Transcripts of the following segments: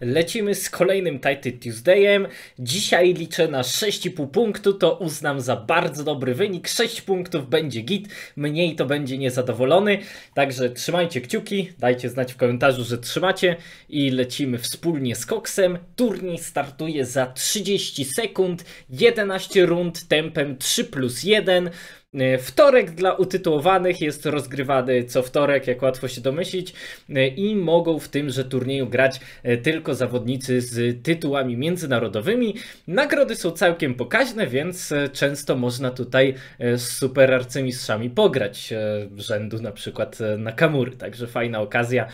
Lecimy z kolejnym Titan Tuesdayem. Dzisiaj liczę na 6,5 punktu, to uznam za bardzo dobry wynik. 6 punktów będzie git, mniej to będzie niezadowolony. Także trzymajcie kciuki, dajcie znać w komentarzu, że trzymacie i lecimy wspólnie z Koksem. Turniej startuje za 30 sekund, 11 rund tempem 3 plus 1. E, wtorek dla utytułowanych jest rozgrywany co wtorek, jak łatwo się domyślić, e, i mogą w tymże turnieju grać e, tylko zawodnicy z tytułami międzynarodowymi. Nagrody są całkiem pokaźne, więc często można tutaj z super arcymistrzami pograć rzędu na przykład na kamury. Także fajna okazja,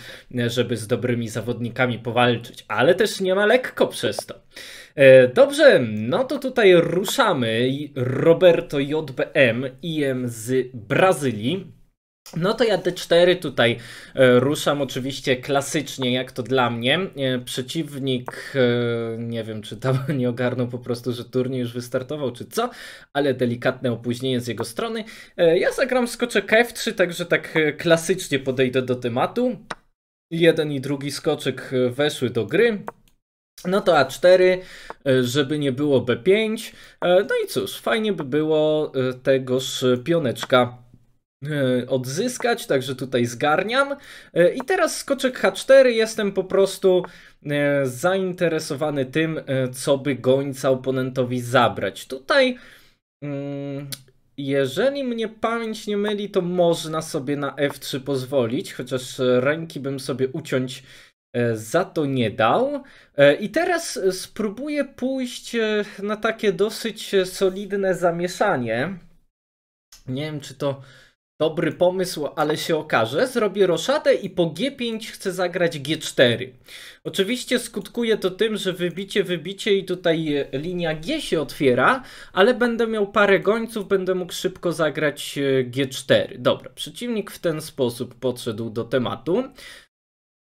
żeby z dobrymi zawodnikami powalczyć, ale też nie ma lekko przez to. E, dobrze, no to tutaj ruszamy. Roberto JBM, IM z Brazylii. No to ja D4 tutaj e, ruszam oczywiście klasycznie, jak to dla mnie. E, przeciwnik, nie wiem czy tam nie ogarnął po prostu, że turniej już wystartował czy co, ale delikatne opóźnienie z jego strony. Ja zagram skoczek F3, także tak klasycznie podejdę do tematu. Jeden i drugi skoczek weszły do gry. No to A4, e, żeby nie było B5. E, no i cóż, fajnie by było e, tegoż pioneczka odzyskać, także tutaj zgarniam. I teraz skoczek H4, jestem po prostu zainteresowany tym, co by gońca oponentowi zabrać. Tutaj, mm, jeżeli mnie pamięć nie myli, to można sobie na F3 pozwolić, chociaż ręki bym sobie uciąć E, za to nie dał. E, I teraz spróbuję pójść e, na takie dosyć solidne zamieszanie. Nie wiem, czy to dobry pomysł, ale się okaże. Zrobię roszadę i po G5 chcę zagrać G4. Oczywiście skutkuje to tym, że wybicie, wybicie i tutaj linia G się otwiera, ale będę miał parę gońców, będę mógł szybko zagrać G4. Dobra, przeciwnik w ten sposób podszedł do tematu.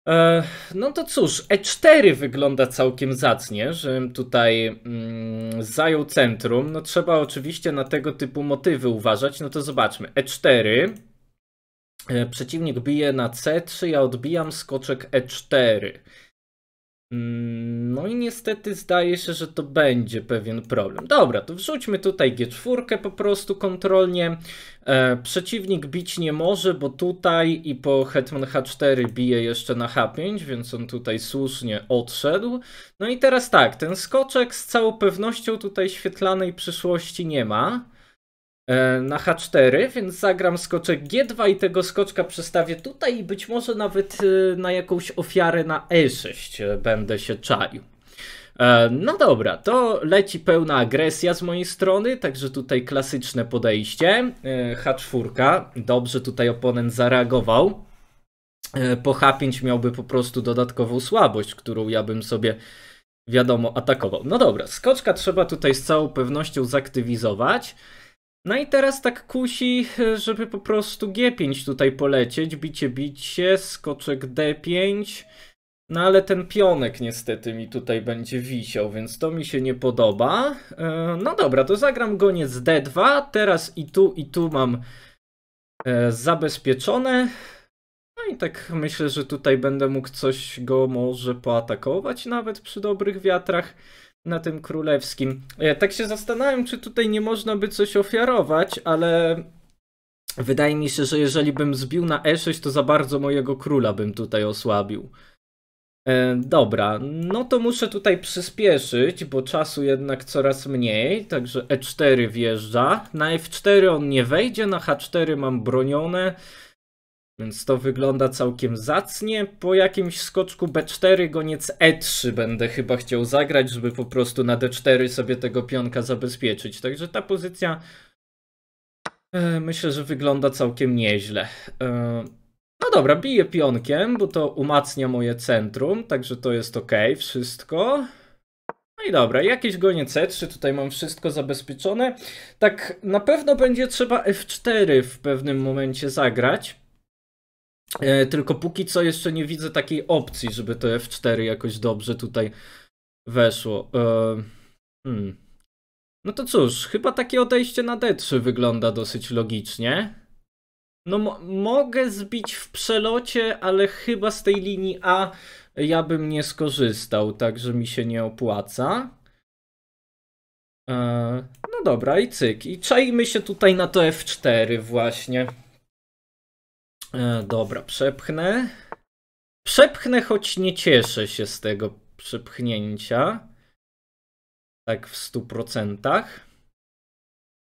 E, no to cóż, E4 wygląda całkiem zacnie, żebym tutaj mm, zajął centrum. No trzeba oczywiście na tego typu motywy uważać. No to zobaczmy. E4. E, przeciwnik bije na C3, ja odbijam skoczek E4. Mm, no i niestety zdaje się, że to będzie pewien problem. Dobra, to wrzućmy tutaj G4 po prostu kontrolnie. E, przeciwnik bić nie może, bo tutaj i po Hetman H4 bije jeszcze na H5, więc on tutaj słusznie odszedł. No i teraz tak, ten skoczek z całą pewnością tutaj świetlanej przyszłości nie ma. E, na H4, więc zagram skoczek G2 i tego skoczka przestawię tutaj i być może nawet e, na jakąś ofiarę na E6 e, będę się czaił. No dobra, to leci pełna agresja z mojej strony, także tutaj klasyczne podejście. H4, dobrze tutaj oponent zareagował. Po H5 miałby po prostu dodatkową słabość, którą ja bym sobie wiadomo atakował. No dobra, skoczka trzeba tutaj z całą pewnością zaktywizować. No i teraz tak kusi, żeby po prostu G5 tutaj polecieć, bicie, bicie, skoczek D5. No ale ten pionek niestety mi tutaj będzie wisiał, więc to mi się nie podoba. E, no dobra, to zagram goniec D2, teraz i tu, i tu mam e, zabezpieczone. No i tak myślę, że tutaj będę mógł coś go może poatakować nawet przy dobrych wiatrach na tym królewskim. Ja e, tak się zastanawiam, czy tutaj nie można by coś ofiarować, ale wydaje mi się, że jeżeli bym zbił na E6, to za bardzo mojego króla bym tutaj osłabił. E, dobra, no to muszę tutaj przyspieszyć, bo czasu jednak coraz mniej, także E4 wjeżdża. Na F4 on nie wejdzie, na H4 mam bronione. Więc to wygląda całkiem zacnie. Po jakimś skoczku B4 goniec E3 będę chyba chciał zagrać, żeby po prostu na D4 sobie tego pionka zabezpieczyć. Także ta pozycja e, myślę, że wygląda całkiem nieźle. E, no dobra, biję pionkiem, bo to umacnia moje centrum, także to jest ok, wszystko. No i dobra, jakieś goniec e 3 tutaj mam wszystko zabezpieczone. Tak na pewno będzie trzeba F4 w pewnym momencie zagrać. E, tylko póki co jeszcze nie widzę takiej opcji, żeby to F4 jakoś dobrze tutaj weszło. E, hmm. No to cóż, chyba takie odejście na D3 wygląda dosyć logicznie. No mogę zbić w przelocie, ale chyba z tej linii A ja bym nie skorzystał, także mi się nie opłaca. E, no dobra, i cyk. I czajmy się tutaj na to F4 właśnie. E, dobra, przepchnę. Przepchnę, choć nie cieszę się z tego przepchnięcia. Tak w 100%.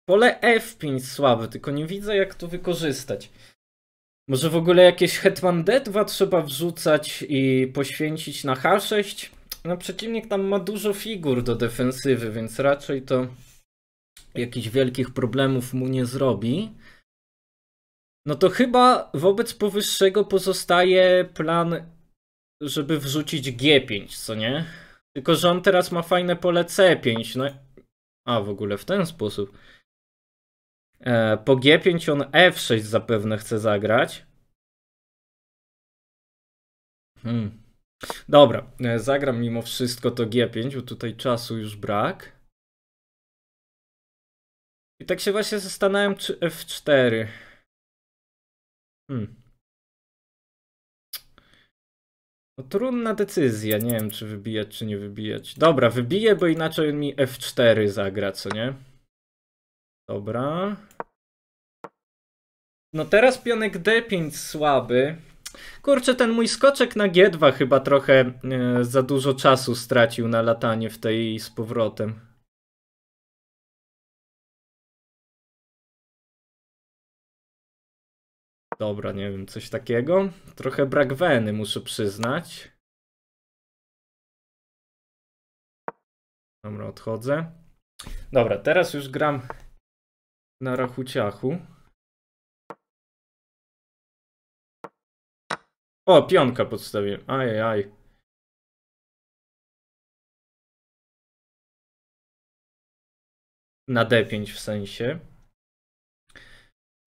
Pole F5 słabe, tylko nie widzę jak to wykorzystać. Może w ogóle jakieś Hetman D2 trzeba wrzucać i poświęcić na H6? No przeciwnik tam ma dużo figur do defensywy, więc raczej to jakichś wielkich problemów mu nie zrobi. No to chyba wobec powyższego pozostaje plan, żeby wrzucić G5, co nie? Tylko, że on teraz ma fajne pole C5, no... A, w ogóle w ten sposób. E, po G5 on F6 zapewne chce zagrać. Hmm. Dobra, e, zagram mimo wszystko to G5, bo tutaj czasu już brak. I tak się właśnie zastanawiam, czy F4. Hmm. No, trudna decyzja, nie wiem czy wybijać, czy nie wybijać. Dobra, wybiję, bo inaczej mi F4 zagra, co nie? Dobra. No teraz pionek D5 słaby. Kurczę, ten mój skoczek na G2 chyba trochę e, za dużo czasu stracił na latanie w tej z powrotem. Dobra, nie wiem, coś takiego. Trochę brak weny, muszę przyznać. Dobra, odchodzę. Dobra, teraz już gram na rachuciachu. O, pionka podstawiłem. Ajajaj. Aj. Na D5 w sensie.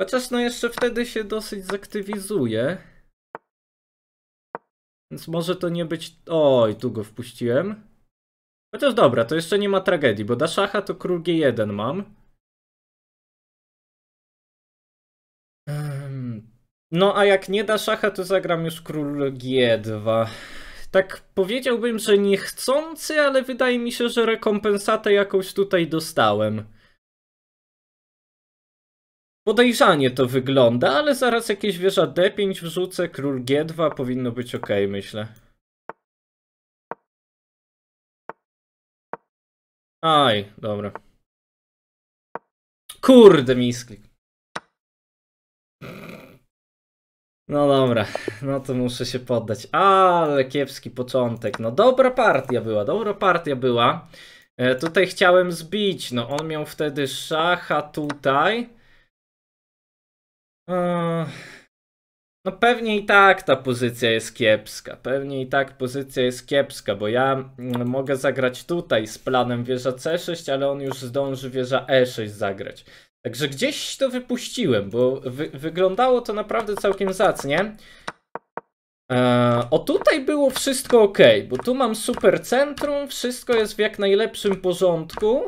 Chociaż no jeszcze wtedy się dosyć zaktywizuje. Więc może to nie być... Oj, tu go wpuściłem. Chociaż dobra, to jeszcze nie ma tragedii, bo da szacha to król G1 mam. No a jak nie da szacha, to zagram już król G2. Tak powiedziałbym, że niechcący, ale wydaje mi się, że rekompensatę jakąś tutaj dostałem. Podejrzanie to wygląda, ale zaraz jakieś wieża D5 wrzucę, król G2, powinno być ok, myślę. Aj, dobra. Kurde, misklik. No dobra, no to muszę się poddać. Ale kiepski początek. No dobra partia była, dobra partia była. E, tutaj chciałem zbić, no on miał wtedy szacha tutaj. No pewnie i tak ta pozycja jest kiepska. Pewnie i tak pozycja jest kiepska, bo ja mm, mogę zagrać tutaj z planem wieża C6, ale on już zdąży wieża E6 zagrać. Także gdzieś to wypuściłem, bo wy wyglądało to naprawdę całkiem zacnie. Eee, o tutaj było wszystko ok, bo tu mam super centrum, wszystko jest w jak najlepszym porządku.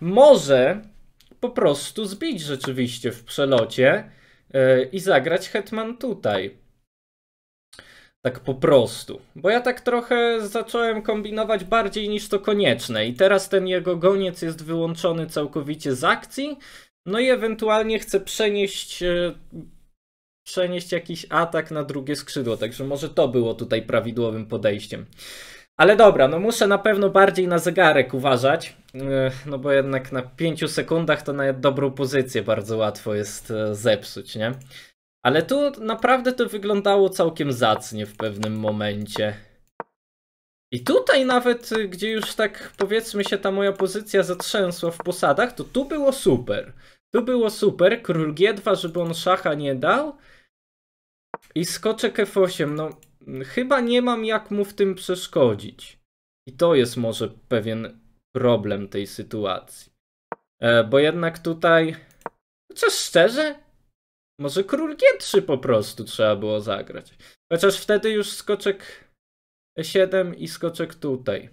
Może po prostu zbić rzeczywiście w przelocie e, i zagrać Hetman tutaj. Tak po prostu. Bo ja tak trochę zacząłem kombinować bardziej niż to konieczne. I teraz ten jego goniec jest wyłączony całkowicie z akcji. No i ewentualnie chcę przenieść, e, przenieść jakiś atak na drugie skrzydło. Także może to było tutaj prawidłowym podejściem. Ale dobra, no muszę na pewno bardziej na zegarek uważać, e, no bo jednak na 5 sekundach to nawet dobrą pozycję bardzo łatwo jest e, zepsuć, nie? Ale tu naprawdę to wyglądało całkiem zacnie w pewnym momencie. I tutaj nawet, e, gdzie już tak powiedzmy się ta moja pozycja zatrzęsła w posadach, to tu było super. Tu było super, król G2, żeby on szacha nie dał. I skoczek F8, no chyba nie mam jak mu w tym przeszkodzić. I to jest może pewien problem tej sytuacji. E, bo jednak tutaj, chociaż szczerze, może król G3 po prostu trzeba było zagrać. Chociaż wtedy już skoczek E7 i skoczek tutaj.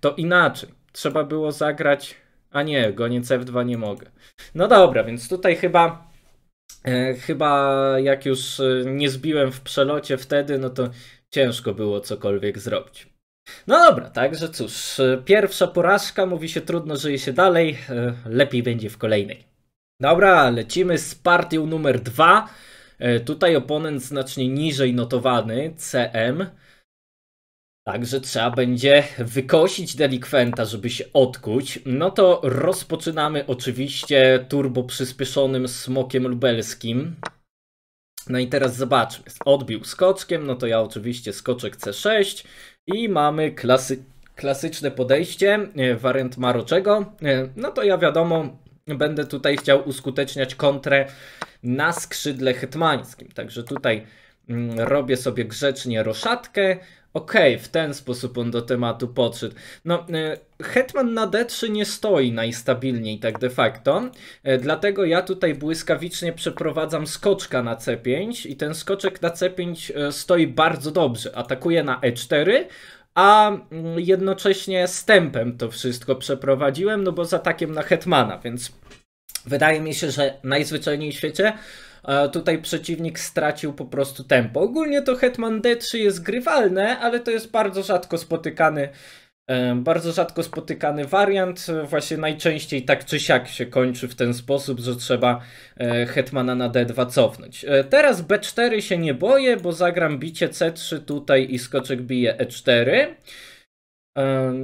To inaczej. Trzeba było zagrać. A nie, goniec F2 nie mogę. No dobra, więc tutaj chyba E, chyba jak już e, nie zbiłem w przelocie wtedy, no to ciężko było cokolwiek zrobić. No dobra, także cóż, e, pierwsza porażka, mówi się trudno żyje się dalej, lepiej będzie w kolejnej. Dobra, lecimy z partią numer dwa. Tutaj oponent znacznie niżej notowany, CM. Także trzeba będzie wykosić delikwenta, żeby się odkuć. No to rozpoczynamy oczywiście turbo przyspieszonym smokiem lubelskim. No i teraz zobaczmy. Odbił skoczkiem, no to ja oczywiście skoczek C6 i mamy klasy, klasyczne podejście, e, wariant Maroczego. E, no to ja wiadomo, będę tutaj chciał uskuteczniać kontrę na skrzydle hetmańskim. Także tutaj mm, robię sobie grzecznie roszatkę, Okej, okay, w ten sposób on do tematu podszedł. No, e, Hetman na D3 nie stoi najstabilniej tak de facto, e, dlatego ja tutaj błyskawicznie przeprowadzam skoczka na C5 i ten skoczek na C5 e, stoi bardzo dobrze. Atakuje na E4, a mm, jednocześnie stępem to wszystko przeprowadziłem, no bo z atakiem na Hetmana, więc wydaje mi się, że najzwyczajniej w świecie tutaj przeciwnik stracił po prostu tempo. Ogólnie to Hetman D3 jest grywalne, ale to jest bardzo rzadko spotykany e, bardzo rzadko spotykany wariant, właśnie najczęściej tak czy siak się kończy w ten sposób, że trzeba e, hetmana na d2 cofnąć. E, teraz b4 się nie boję, bo zagram bicie c3 tutaj i skoczek bije e4.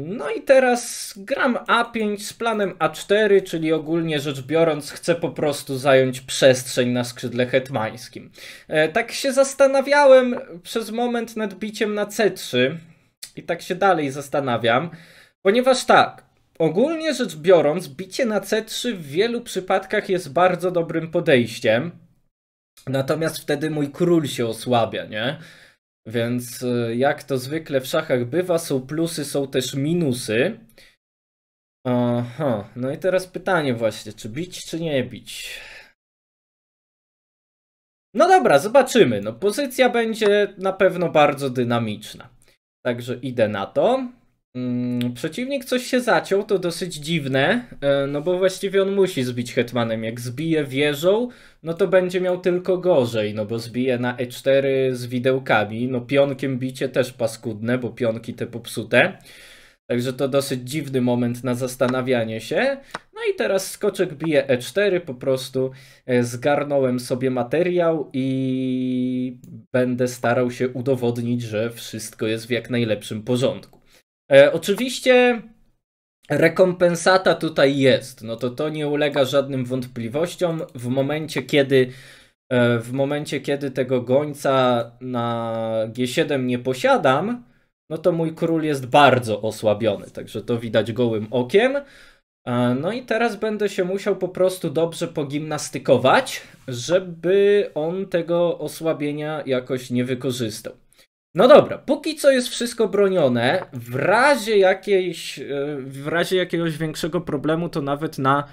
No i teraz gram A5 z planem A4, czyli ogólnie rzecz biorąc chcę po prostu zająć przestrzeń na skrzydle hetmańskim. E, tak się zastanawiałem przez moment nad biciem na C3 i tak się dalej zastanawiam, ponieważ tak, ogólnie rzecz biorąc bicie na C3 w wielu przypadkach jest bardzo dobrym podejściem, natomiast wtedy mój król się osłabia, nie? Więc y, jak to zwykle w szachach bywa, są plusy, są też minusy. Aha, no i teraz pytanie właśnie, czy bić, czy nie bić? No dobra, zobaczymy. No pozycja będzie na pewno bardzo dynamiczna. Także idę na to. Mm, przeciwnik coś się zaciął, to dosyć dziwne, e, no bo właściwie on musi zbić hetmanem. Jak zbije wieżą, no to będzie miał tylko gorzej, no bo zbije na e4 z widełkami. No pionkiem bicie też paskudne, bo pionki te popsute. Także to dosyć dziwny moment na zastanawianie się. No i teraz skoczek bije E4, po prostu e, zgarnąłem sobie materiał i będę starał się udowodnić, że wszystko jest w jak najlepszym porządku. E, oczywiście rekompensata tutaj jest, no to to nie ulega żadnym wątpliwościom w momencie, kiedy e, w momencie, kiedy tego gońca na G7 nie posiadam, no to mój król jest bardzo osłabiony, także to widać gołym okiem. E, no i teraz będę się musiał po prostu dobrze pogimnastykować, żeby on tego osłabienia jakoś nie wykorzystał. No dobra, póki co jest wszystko bronione. W razie, jakiejś, e, w razie jakiegoś większego problemu, to nawet na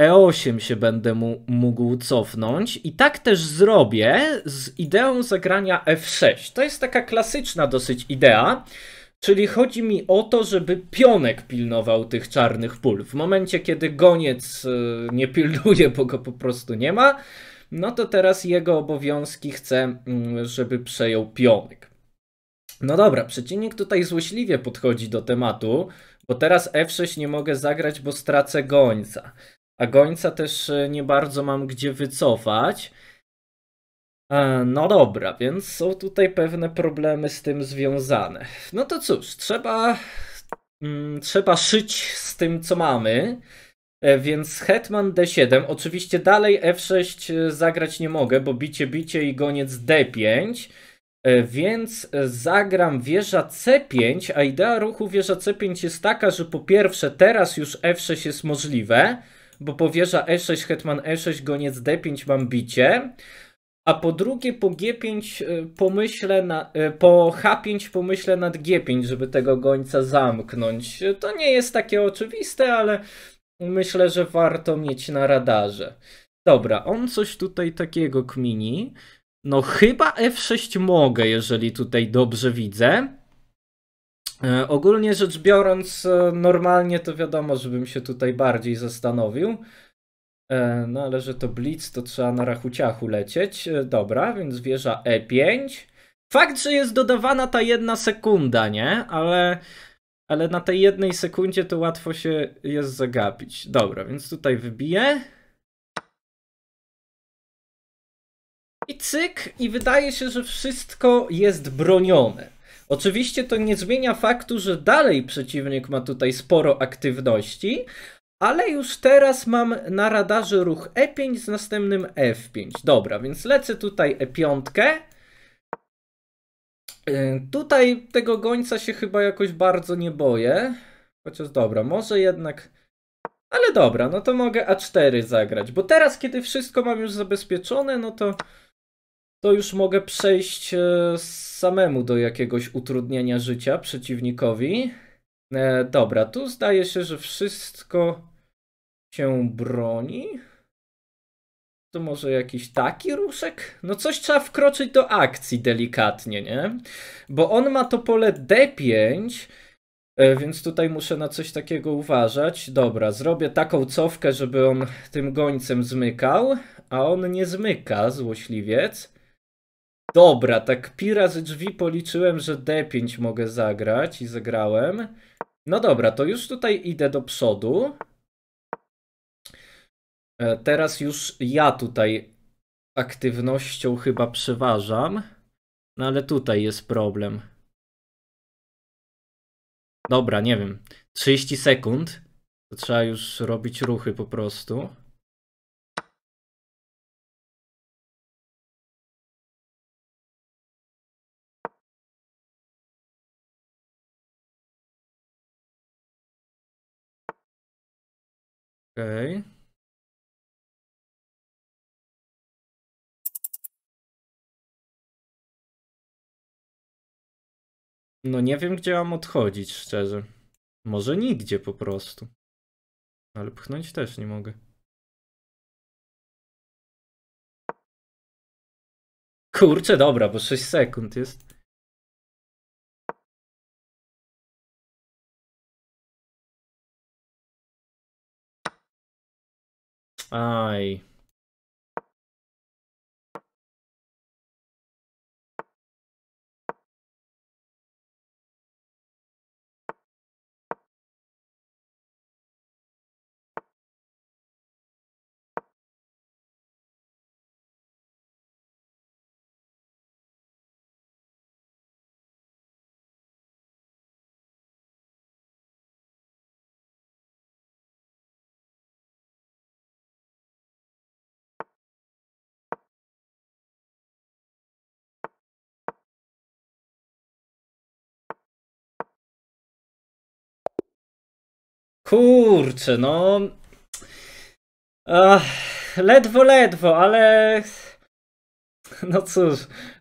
E8 się będę mu, mógł cofnąć. I tak też zrobię z ideą zagrania F6. To jest taka klasyczna dosyć idea. Czyli chodzi mi o to, żeby pionek pilnował tych czarnych pól. W momencie, kiedy goniec e, nie pilnuje, bo go po prostu nie ma, no to teraz jego obowiązki chce, mm, żeby przejął pionek. No dobra, przeciwnik tutaj złośliwie podchodzi do tematu, bo teraz F6 nie mogę zagrać, bo stracę gońca. A gońca też e, nie bardzo mam gdzie wycofać. E, no dobra, więc są tutaj pewne problemy z tym związane. No to cóż, trzeba, mm, trzeba szyć z tym, co mamy. E, więc Hetman D7, oczywiście dalej F6 e, zagrać nie mogę, bo bicie, bicie i goniec D5, e, więc zagram wieża C5, a idea ruchu wieża C5 jest taka, że po pierwsze teraz już F6 jest możliwe, bo po wieża E6, hetman E6, goniec D5 mam bicie, a po drugie po G5 pomyślę, na, po H5 pomyślę nad G5, żeby tego gońca zamknąć. To nie jest takie oczywiste, ale myślę, że warto mieć na radarze. Dobra, on coś tutaj takiego kmini. No chyba F6 mogę, jeżeli tutaj dobrze widzę. E, ogólnie rzecz biorąc, e, normalnie to wiadomo, żebym się tutaj bardziej zastanowił. E, no ale że to blitz, to trzeba na rachuciachu lecieć. E, dobra, więc wieża E5. Fakt, że jest dodawana ta jedna sekunda, nie? Ale ale na tej jednej sekundzie to łatwo się jest zagapić. Dobra, więc tutaj wybiję. I cyk, i wydaje się, że wszystko jest bronione. Oczywiście to nie zmienia faktu, że dalej przeciwnik ma tutaj sporo aktywności, ale już teraz mam na radarze ruch E5 z następnym F5. Dobra, więc lecę tutaj E5. Y, tutaj tego gońca się chyba jakoś bardzo nie boję. Chociaż dobra, może jednak. Ale dobra, no to mogę A4 zagrać. Bo teraz, kiedy wszystko mam już zabezpieczone, no to. To już mogę przejść e, samemu do jakiegoś utrudnienia życia przeciwnikowi. E, dobra, tu zdaje się, że wszystko się broni to może jakiś taki ruszek? No coś trzeba wkroczyć do akcji delikatnie, nie? Bo on ma to pole D5, e, więc tutaj muszę na coś takiego uważać. Dobra, zrobię taką cofkę, żeby on tym gońcem zmykał, a on nie zmyka, złośliwiec. Dobra, tak pi razy drzwi policzyłem, że D5 mogę zagrać i zagrałem. No dobra, to już tutaj idę do przodu. E, teraz już ja tutaj aktywnością chyba przeważam, no ale tutaj jest problem. Dobra, nie wiem. 30 sekund. To trzeba już robić ruchy po prostu. Okej. Okay. No nie wiem, gdzie mam odchodzić, szczerze. Może nigdzie po prostu. Ale pchnąć też nie mogę. Kurczę, dobra, bo 6 sekund jest. Aj. Kurczę, no. Ach, ledwo, ledwo, ale. No cóż,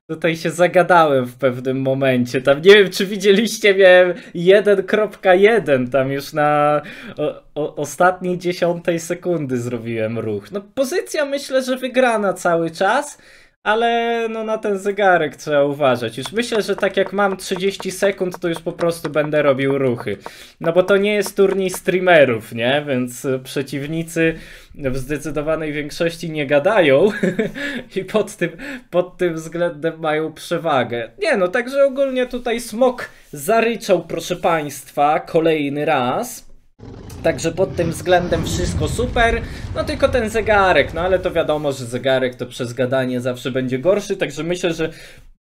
tutaj się zagadałem w pewnym momencie. Tam nie wiem, czy widzieliście mnie 1.1, tam już na o, o, ostatniej dziesiątej sekundy zrobiłem ruch. No pozycja myślę, że wygrana cały czas. Ale no na ten zegarek trzeba uważać. Już myślę, że tak jak mam 30 sekund, to już po prostu będę robił ruchy. No bo to nie jest turniej streamerów, nie? Więc e, przeciwnicy w zdecydowanej większości nie gadają i pod tym, pod tym względem mają przewagę. Nie no, także ogólnie tutaj Smok zaryczał, proszę Państwa, kolejny raz. Także pod tym względem wszystko super, no tylko ten zegarek, no ale to wiadomo, że zegarek to przez gadanie zawsze będzie gorszy, także myślę, że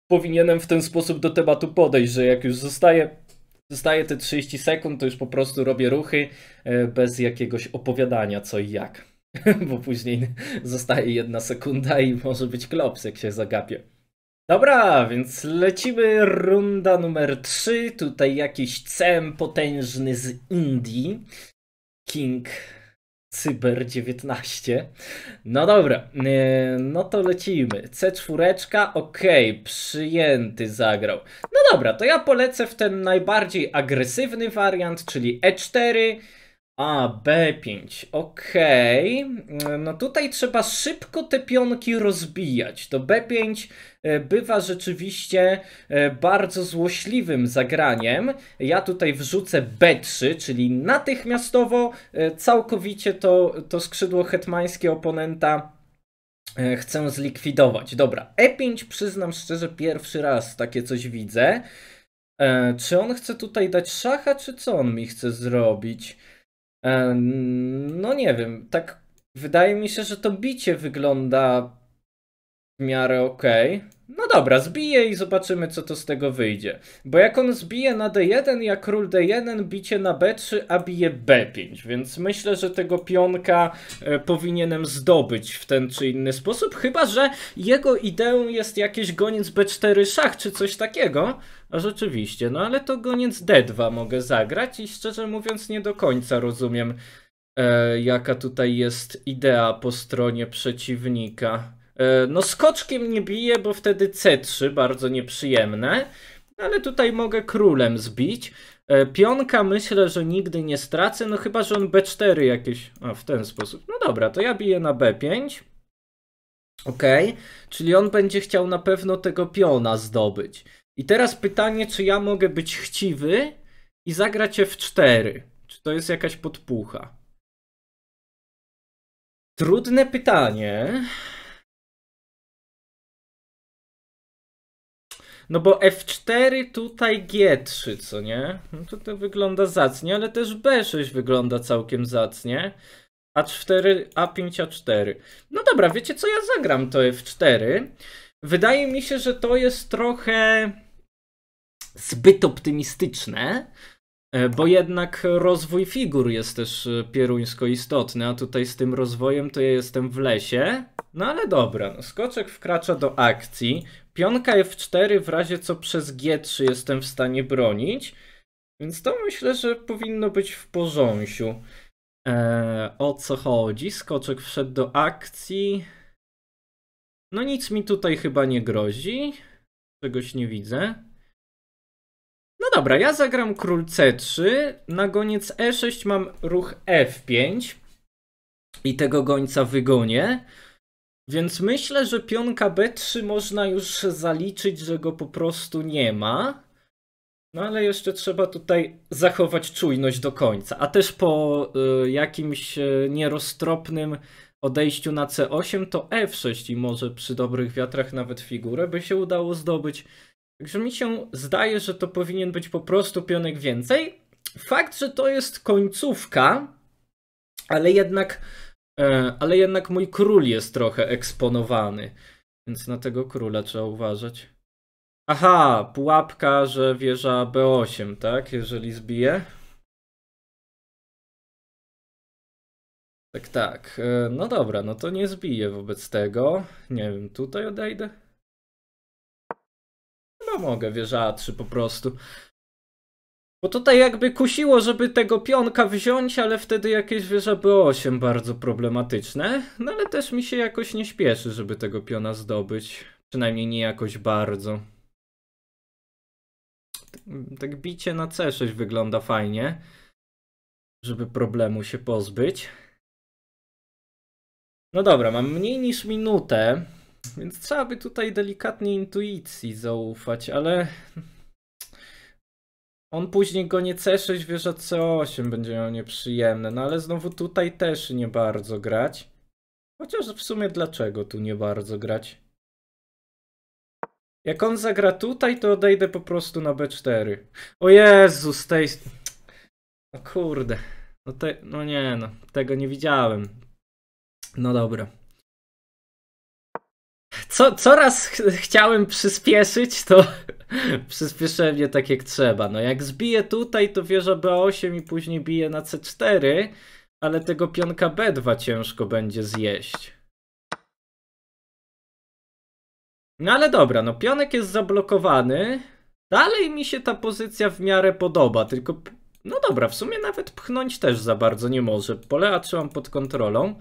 powinienem w ten sposób do tematu podejść, że jak już zostaje, zostaje te 30 sekund, to już po prostu robię ruchy e, bez jakiegoś opowiadania co i jak, bo później zostaje jedna sekunda i może być klops, jak się zagapię. Dobra, więc lecimy. Runda numer 3. Tutaj jakiś CM potężny z Indii. King Cyber 19. No dobra, e, no to lecimy. C4, ok, przyjęty zagrał. No dobra, to ja polecę w ten najbardziej agresywny wariant, czyli E4. A, B5, okej. Okay. No tutaj trzeba szybko te pionki rozbijać. To B5 e, bywa rzeczywiście e, bardzo złośliwym zagraniem. Ja tutaj wrzucę B3, czyli natychmiastowo e, całkowicie to, to skrzydło hetmańskie oponenta chcę zlikwidować. Dobra, E5 przyznam szczerze pierwszy raz takie coś widzę. Czy on chce tutaj dać szacha, czy co on mi chce zrobić? No nie wiem, tak wydaje mi się, że to bicie wygląda w miarę ok. No dobra, zbiję i zobaczymy, co to z tego wyjdzie. Bo jak on zbije na D1, jak król D1, bicie na B3, a bije B5, więc myślę, że tego pionka e, powinienem zdobyć w ten czy inny sposób, chyba że jego ideą jest jakiś goniec B4 szach czy coś takiego. A Rzeczywiście, no ale to Goniec D2 mogę zagrać i szczerze mówiąc nie do końca rozumiem, e, jaka tutaj jest idea po stronie przeciwnika. E, no skoczkiem nie biję, bo wtedy C3 bardzo nieprzyjemne, no ale tutaj mogę królem zbić. E, pionka myślę, że nigdy nie stracę, no chyba, że on B4 jakieś... A, w ten sposób. No dobra, to ja biję na B5. Okej, okay. czyli on będzie chciał na pewno tego piona zdobyć. I teraz pytanie, czy ja mogę być chciwy i zagrać F4? Czy to jest jakaś podpucha? Trudne pytanie. No bo F4 tutaj G3, co nie? No to to wygląda zacnie, ale też B6 wygląda całkiem zacnie. A4, A5, A4. No dobra, wiecie co, ja zagram to F4. Wydaje mi się, że to jest trochę zbyt optymistyczne, e, bo jednak rozwój figur jest też e, pieruńsko istotny, a tutaj z tym rozwojem to ja jestem w lesie. No ale dobra, no skoczek wkracza do akcji. Pionka F4 w razie co przez G3 jestem w stanie bronić. Więc to myślę, że powinno być w porządku. Eee, o co chodzi? Skoczek wszedł do akcji. No nic mi tutaj chyba nie grozi. Czegoś nie widzę. No dobra, ja zagram król c3, na goniec e6 mam ruch f5 i tego gońca wygonię. Więc myślę, że pionka b3 można już zaliczyć, że go po prostu nie ma. No ale jeszcze trzeba tutaj zachować czujność do końca. A też po y, jakimś y, nieroztropnym odejściu na c8 to f6 i może przy dobrych wiatrach nawet figurę by się udało zdobyć. Także mi się zdaje, że to powinien być po prostu pionek więcej. Fakt, że to jest końcówka, ale jednak, e, ale jednak mój król jest trochę eksponowany. Więc na tego króla trzeba uważać. Aha, pułapka, że wieża B8, tak? Jeżeli zbije. Tak, tak. E, no dobra, no to nie zbiję wobec tego. Nie wiem, tutaj odejdę mogę, wiesz, A3 po prostu. Bo tutaj jakby kusiło, żeby tego pionka wziąć, ale wtedy jakieś wieża B8 bardzo problematyczne. No ale też mi się jakoś nie śpieszy, żeby tego piona zdobyć. Przynajmniej nie jakoś bardzo. Tak bicie na C6 wygląda fajnie. Żeby problemu się pozbyć. No dobra, mam mniej niż minutę. Więc trzeba by tutaj delikatnie intuicji zaufać, ale on później go nie C6, wieża C8 będzie miał nieprzyjemne, no ale znowu tutaj też nie bardzo grać. Chociaż w sumie dlaczego tu nie bardzo grać? Jak on zagra tutaj, to odejdę po prostu na B4. O Jezus, tej... No kurde. No, te... no nie no, tego nie widziałem. No dobra co, coraz ch chciałem przyspieszyć, to przyspieszenie mnie tak jak trzeba. No jak zbiję tutaj, to wieża B8 i później biję na C4, ale tego pionka B2 ciężko będzie zjeść. No ale dobra, no pionek jest zablokowany. Dalej mi się ta pozycja w miarę podoba, tylko... No dobra, w sumie nawet pchnąć też za bardzo nie może. a trzymam pod kontrolą.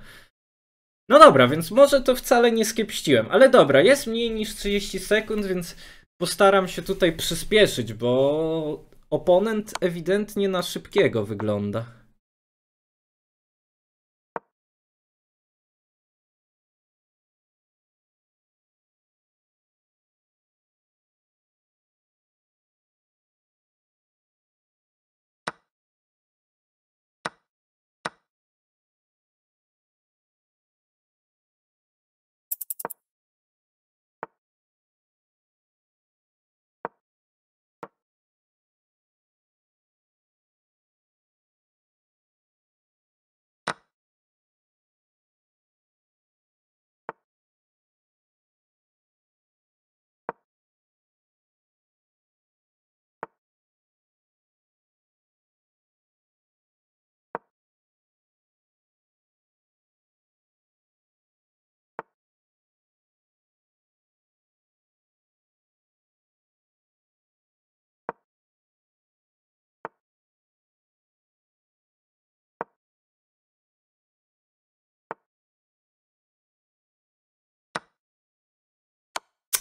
No dobra, więc może to wcale nie skiepściłem, ale dobra, jest mniej niż 30 sekund, więc postaram się tutaj przyspieszyć, bo oponent ewidentnie na szybkiego wygląda.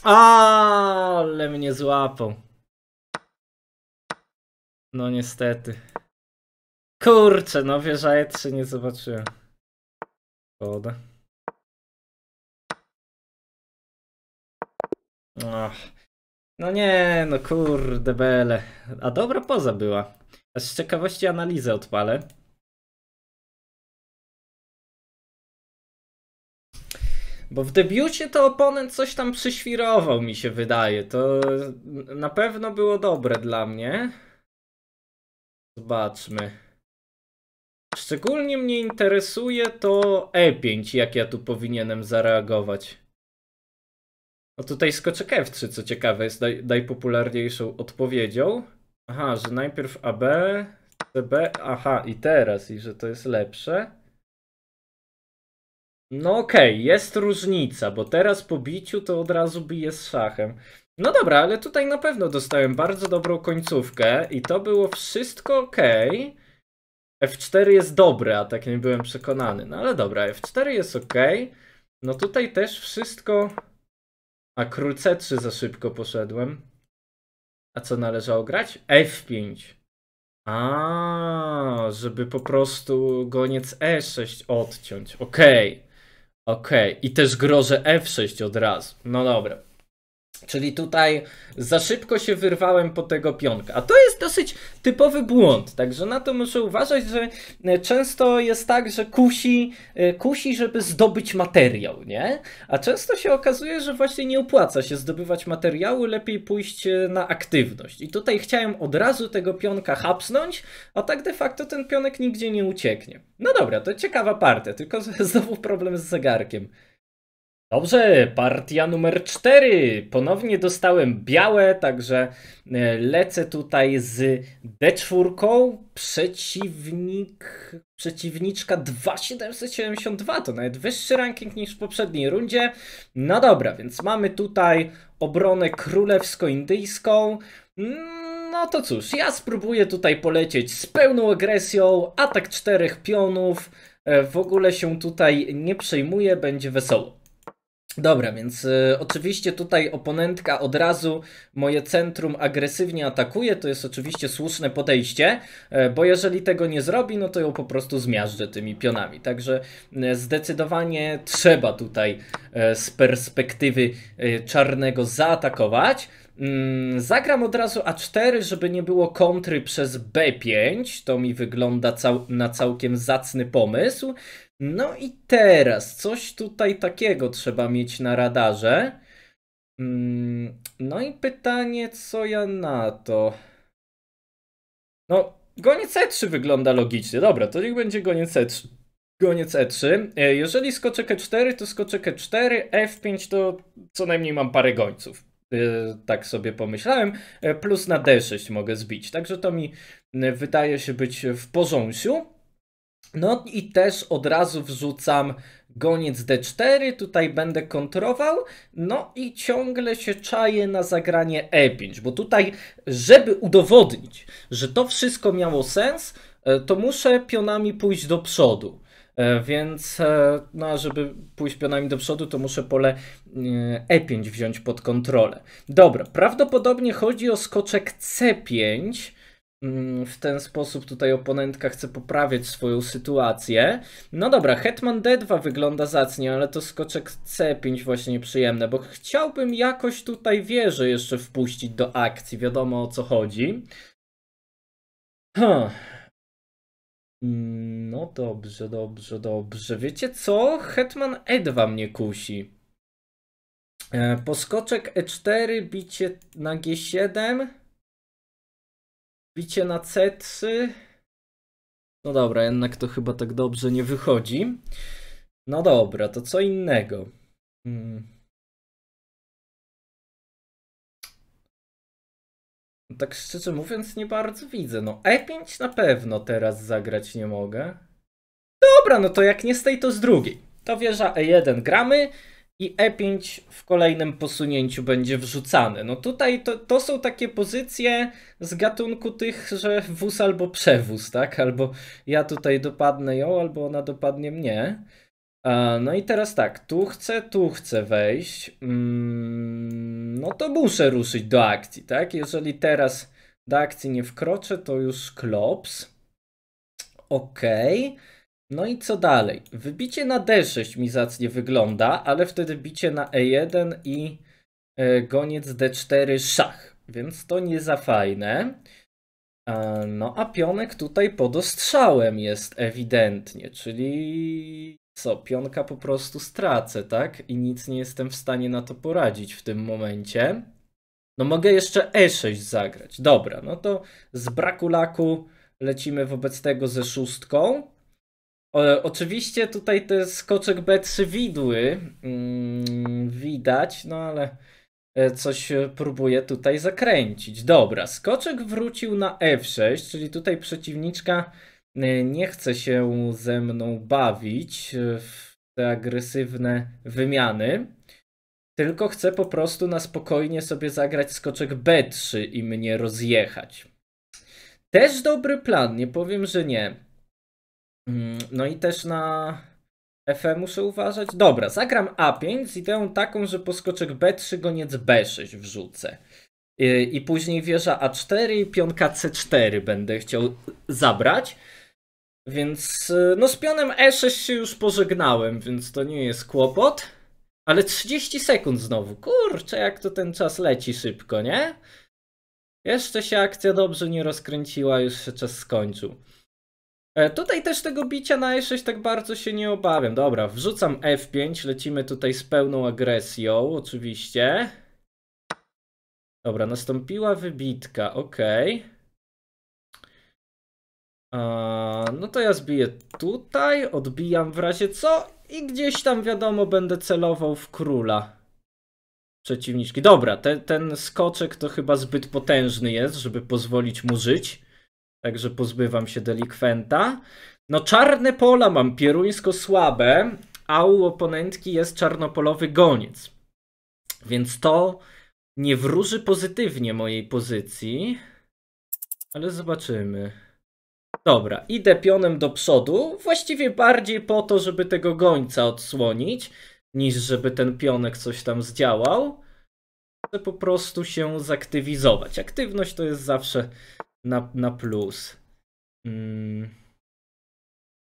ale mnie złapał. No niestety. Kurczę, no wieża E3 nie zobaczyłem. Szkoda. No nie, no kurde bele. A dobra poza była. z ciekawości analizę odpalę. Bo w debiucie to oponent coś tam przyświrował, mi się wydaje. To na pewno było dobre dla mnie. Zobaczmy. Szczególnie mnie interesuje to E5, jak ja tu powinienem zareagować. O no tutaj skoczek F3, co ciekawe, jest naj, najpopularniejszą odpowiedzią. Aha, że najpierw AB, CB, aha, i teraz, i że to jest lepsze. No okej, okay, jest różnica, bo teraz po biciu to od razu bije z szachem. No dobra, ale tutaj na pewno dostałem bardzo dobrą końcówkę i to było wszystko ok. F4 jest dobre, a tak nie byłem przekonany. No ale dobra, F4 jest ok. No tutaj też wszystko... A król C3 za szybko poszedłem. A co należało grać? F5. A, żeby po prostu goniec E6 odciąć. Okej. Okay. Okej, okay. i też grożę F6 od razu. No dobra. Czyli tutaj za szybko się wyrwałem po tego pionka. A to jest dosyć typowy błąd, także na to muszę uważać, że e, często jest tak, że kusi, e, kusi żeby zdobyć materiał, nie? A często się okazuje, że właśnie nie opłaca się zdobywać materiału, lepiej pójść e, na aktywność. I tutaj chciałem od razu tego pionka hapsnąć, a tak de facto ten pionek nigdzie nie ucieknie. No dobra, to ciekawa partia, tylko znowu problem z zegarkiem. Dobrze, partia numer 4. Ponownie dostałem białe, także e, lecę tutaj z D4. Przeciwnik, przeciwniczka 2772, to nawet wyższy ranking niż w poprzedniej rundzie. No dobra, więc mamy tutaj obronę królewsko-indyjską. No to cóż, ja spróbuję tutaj polecieć z pełną agresją, atak czterech pionów. E, w ogóle się tutaj nie przejmuję, będzie wesoło. Dobra, więc y, oczywiście tutaj oponentka od razu moje centrum agresywnie atakuje, to jest oczywiście słuszne podejście, y, bo jeżeli tego nie zrobi, no to ją po prostu zmiażdżę tymi pionami. Także y, zdecydowanie trzeba tutaj e, z perspektywy czarnego zaatakować. Mm, zagram od razu A4, żeby nie było kontry przez B5. To mi wygląda cał na całkiem zacny pomysł. No i teraz coś tutaj takiego trzeba mieć na radarze. Mm, no i pytanie, co ja na to? No, goniec E3 wygląda logicznie. Dobra, to niech będzie goniec E3. Goniec E3. E, jeżeli skoczę E4, to skoczę E4, F5 to co najmniej mam parę gońców. E, tak sobie pomyślałem. E, plus na D6 mogę zbić. Także to mi wydaje się być w porządku. No i też od razu wrzucam goniec d4, tutaj będę kontrował, no i ciągle się czaję na zagranie e5, bo tutaj, żeby udowodnić, że to wszystko miało sens, e, to muszę pionami pójść do przodu. E, więc, e, no, a żeby pójść pionami do przodu, to muszę pole e5 wziąć pod kontrolę. Dobra, prawdopodobnie chodzi o skoczek c5, Mm, w ten sposób tutaj oponentka chce poprawiać swoją sytuację. No dobra, Hetman D2 wygląda zacnie, ale to skoczek C5 właśnie nieprzyjemne, bo chciałbym jakoś tutaj wieżę jeszcze wpuścić do akcji, wiadomo o co chodzi. Huh. Mm, no dobrze, dobrze, dobrze. Wiecie co? Hetman E2 mnie kusi. E, poskoczek E4, bicie na G7. Bicie na C3. No dobra, jednak to chyba tak dobrze nie wychodzi. No dobra, to co innego. Hmm. Tak szczerze mówiąc, nie bardzo widzę. No, E5 na pewno teraz zagrać nie mogę. Dobra, no to jak nie z tej, to z drugiej. To wieża E1 gramy i E5 w kolejnym posunięciu będzie wrzucany. No tutaj to, to są takie pozycje z gatunku tych, że wóz albo przewóz, tak? Albo ja tutaj dopadnę ją, albo ona dopadnie mnie. No i teraz tak, tu chcę, tu chcę wejść. Mm, no to muszę ruszyć do akcji, tak? Jeżeli teraz do akcji nie wkroczę, to już klops. Okej. Okay. No i co dalej? Wybicie na D6 mi zacnie wygląda, ale wtedy bicie na E1 i e, goniec D4 szach, więc to nie za fajne. E, no a pionek tutaj pod ostrzałem jest ewidentnie, czyli co, pionka po prostu stracę, tak? I nic nie jestem w stanie na to poradzić w tym momencie. No mogę jeszcze E6 zagrać. Dobra, no to z braku laku lecimy wobec tego ze szóstką. Oczywiście tutaj te skoczek B3 widły mm, widać, no ale e, coś e, próbuje tutaj zakręcić. Dobra, skoczek wrócił na F6, czyli tutaj przeciwniczka e, nie chce się ze mną bawić w te agresywne wymiany, tylko chce po prostu na spokojnie sobie zagrać skoczek B3 i mnie rozjechać. Też dobry plan, nie powiem, że nie. Mm, no i też na FE muszę uważać. Dobra, zagram A5 z ideą taką, że poskoczek B3 goniec B6 wrzucę. I, I później wieża A4 i pionka C4 będę chciał zabrać. Więc y, no z pionem E6 się już pożegnałem, więc to nie jest kłopot. Ale 30 sekund znowu. Kurczę, jak to ten czas leci szybko, nie? Jeszcze się akcja dobrze nie rozkręciła, już się czas skończył. E, tutaj też tego bicia na E6 tak bardzo się nie obawiam. Dobra, wrzucam F5, lecimy tutaj z pełną agresją, oczywiście. Dobra, nastąpiła wybitka, ok. no to ja zbiję tutaj, odbijam w razie co i gdzieś tam wiadomo będę celował w króla przeciwniczki. Dobra, te, ten skoczek to chyba zbyt potężny jest, żeby pozwolić mu żyć. Także pozbywam się delikwenta. No czarne pola mam pieruńsko słabe, a u oponentki jest czarnopolowy goniec. Więc to nie wróży pozytywnie mojej pozycji, ale zobaczymy. Dobra, idę pionem do przodu, właściwie bardziej po to, żeby tego gońca odsłonić, niż żeby ten pionek coś tam zdziałał. Chcę po prostu się zaktywizować. Aktywność to jest zawsze na, na plus. Mm.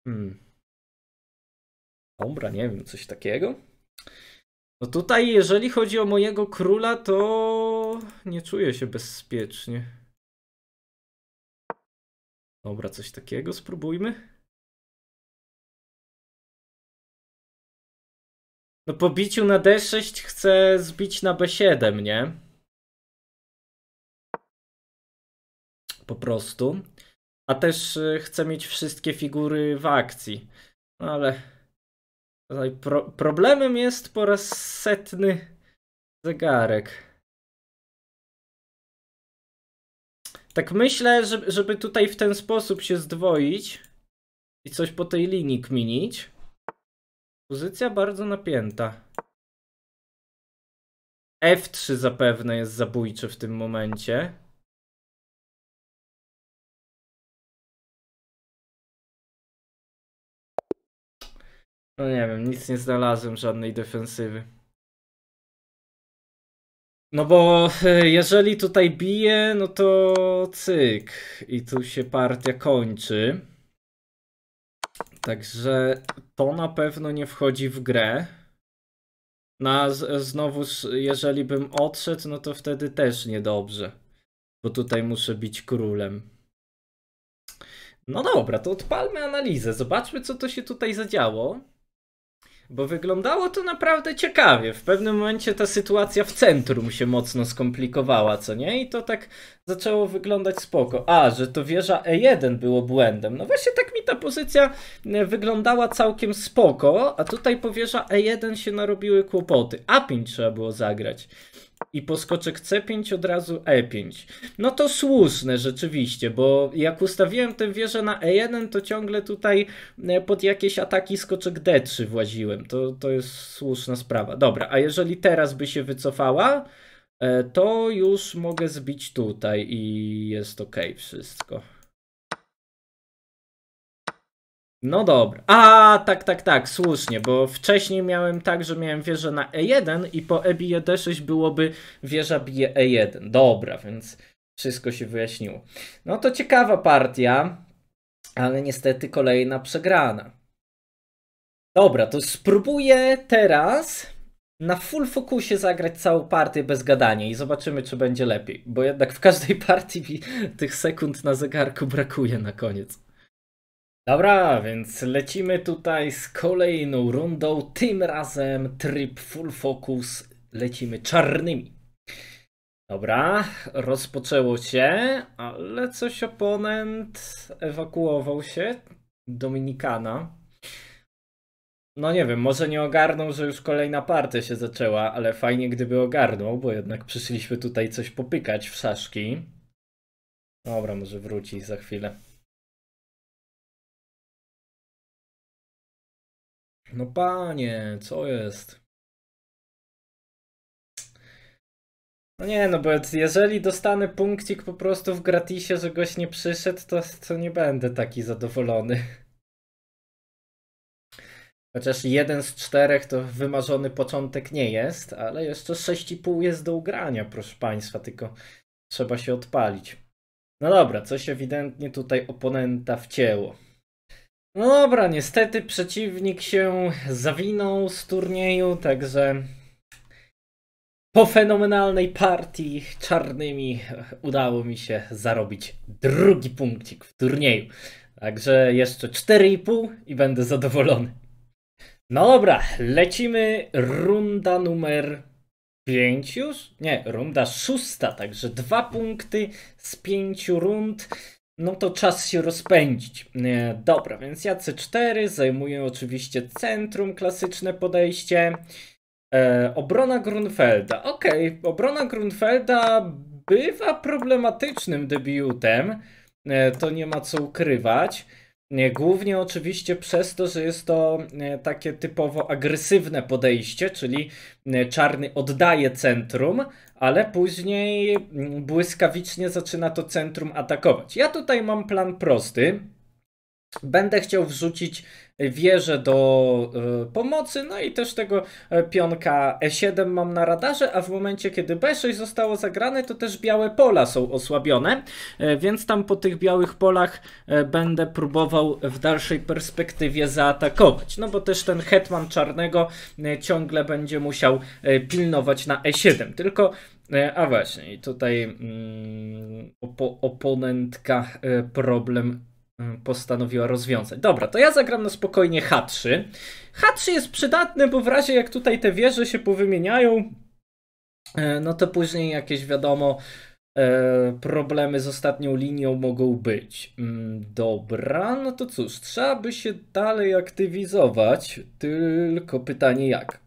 Hmm. hmm. Ombra, nie wiem, coś takiego. No tutaj, jeżeli chodzi o mojego króla, to nie czuję się bezpiecznie. Dobra, coś takiego spróbujmy. No po biciu na D6 chcę zbić na B7, nie? po prostu. A też e, chcę mieć wszystkie figury w akcji. No ale pro problemem jest po raz setny zegarek. Tak myślę, żeby, żeby tutaj w ten sposób się zdwoić i coś po tej linii kminić. Pozycja bardzo napięta. F3 zapewne jest zabójczy w tym momencie. No nie wiem, nic nie znalazłem, żadnej defensywy. No bo e, jeżeli tutaj bije, no to cyk. I tu się partia kończy. Także to na pewno nie wchodzi w grę. Na no znowu, znowuż, jeżeli bym odszedł, no to wtedy też niedobrze. Bo tutaj muszę być królem. No dobra, to odpalmy analizę. Zobaczmy, co to się tutaj zadziało. Bo wyglądało to naprawdę ciekawie. W pewnym momencie ta sytuacja w centrum się mocno skomplikowała, co nie? I to tak zaczęło wyglądać spoko. A, że to wieża E1 było błędem. No właśnie tak mi ta pozycja e, wyglądała całkiem spoko, a tutaj po wieża E1 się narobiły kłopoty. A5 trzeba było zagrać i poskoczek C5 od razu E5. No to słuszne rzeczywiście, bo jak ustawiłem tę wieżę na E1, to ciągle tutaj e, pod jakieś ataki skoczek D3 właziłem. To, to jest słuszna sprawa. Dobra, a jeżeli teraz by się wycofała, e, to już mogę zbić tutaj i jest ok wszystko. No dobra. A, tak, tak, tak, słusznie, bo wcześniej miałem tak, że miałem wieżę na E1 i po E bije D6 byłoby wieża bije e E1. Dobra, więc wszystko się wyjaśniło. No to ciekawa partia, ale niestety kolejna przegrana. Dobra, to spróbuję teraz na full fokusie zagrać całą partię bez gadania i zobaczymy, czy będzie lepiej, bo jednak w każdej partii tych sekund na zegarku brakuje na koniec. Dobra, więc lecimy tutaj z kolejną rundą. Tym razem tryb full focus. Lecimy czarnymi. Dobra, rozpoczęło się, ale coś oponent ewakuował się. Dominikana. No nie wiem, może nie ogarnął, że już kolejna partia się zaczęła, ale fajnie gdyby ogarnął, bo jednak przyszliśmy tutaj coś popykać w szaszki. Dobra, może wróci za chwilę. No panie, co jest? No nie, no bo jeżeli dostanę punkcik po prostu w gratisie, że goś nie przyszedł, to, to nie będę taki zadowolony. Chociaż jeden z czterech to wymarzony początek nie jest, ale jeszcze 6,5 jest do ugrania, proszę Państwa, tylko trzeba się odpalić. No dobra, coś ewidentnie tutaj oponenta wcięło. No dobra, niestety przeciwnik się zawinął z turnieju, także po fenomenalnej partii czarnymi udało mi się zarobić drugi punkcik w turnieju. Także jeszcze 4,5 i będę zadowolony. No dobra, lecimy. Runda numer 5 już? Nie, runda szósta, także dwa punkty z pięciu rund. No to czas się rozpędzić. E, dobra, więc ja C4, zajmuję oczywiście centrum, klasyczne podejście. E, obrona Grunfelda. Okej, okay. obrona Grunfelda bywa problematycznym debiutem, e, to nie ma co ukrywać. Głównie oczywiście przez to, że jest to e, takie typowo agresywne podejście, czyli e, czarny oddaje centrum, ale później mm, błyskawicznie zaczyna to centrum atakować. Ja tutaj mam plan prosty. Będę chciał wrzucić wieżę do e, pomocy, no i też tego e, pionka E7 mam na radarze, a w momencie kiedy B6 zostało zagrane, to też białe pola są osłabione, e, więc tam po tych białych polach będę próbował w dalszej perspektywie zaatakować, no bo też ten hetman czarnego ciągle będzie musiał pilnować na E7, tylko a właśnie, tutaj mm, oponentka problem Mm, postanowiła rozwiązać. Dobra, to ja zagram na spokojnie H3. H3 jest przydatny, bo w razie jak tutaj te wieże się powymieniają, e, no to później jakieś wiadomo e, problemy z ostatnią linią mogą być. Mm, dobra, no to cóż, trzeba by się dalej aktywizować, tylko pytanie jak.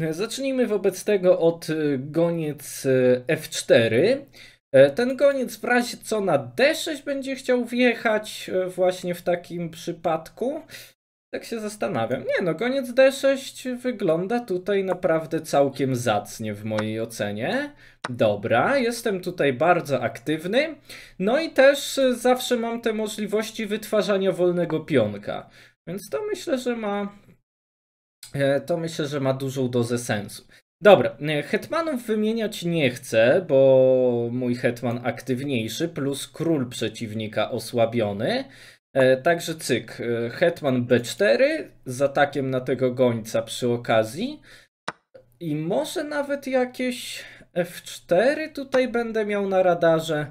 E, zacznijmy wobec tego od goniec F4. E, ten goniec w razie co na D6 będzie chciał wjechać e, właśnie w takim przypadku. Tak się zastanawiam. Nie no, goniec D6 wygląda tutaj naprawdę całkiem zacnie w mojej ocenie. Dobra, jestem tutaj bardzo aktywny. No i też e, zawsze mam te możliwości wytwarzania wolnego pionka. Więc to myślę, że ma to myślę, że ma dużą dozę sensu. Dobra, e, hetmanów wymieniać nie chcę, bo mój hetman aktywniejszy plus król przeciwnika osłabiony. E, także cyk, e, hetman b4 z atakiem na tego gońca przy okazji. I może nawet jakieś f4 tutaj będę miał na radarze.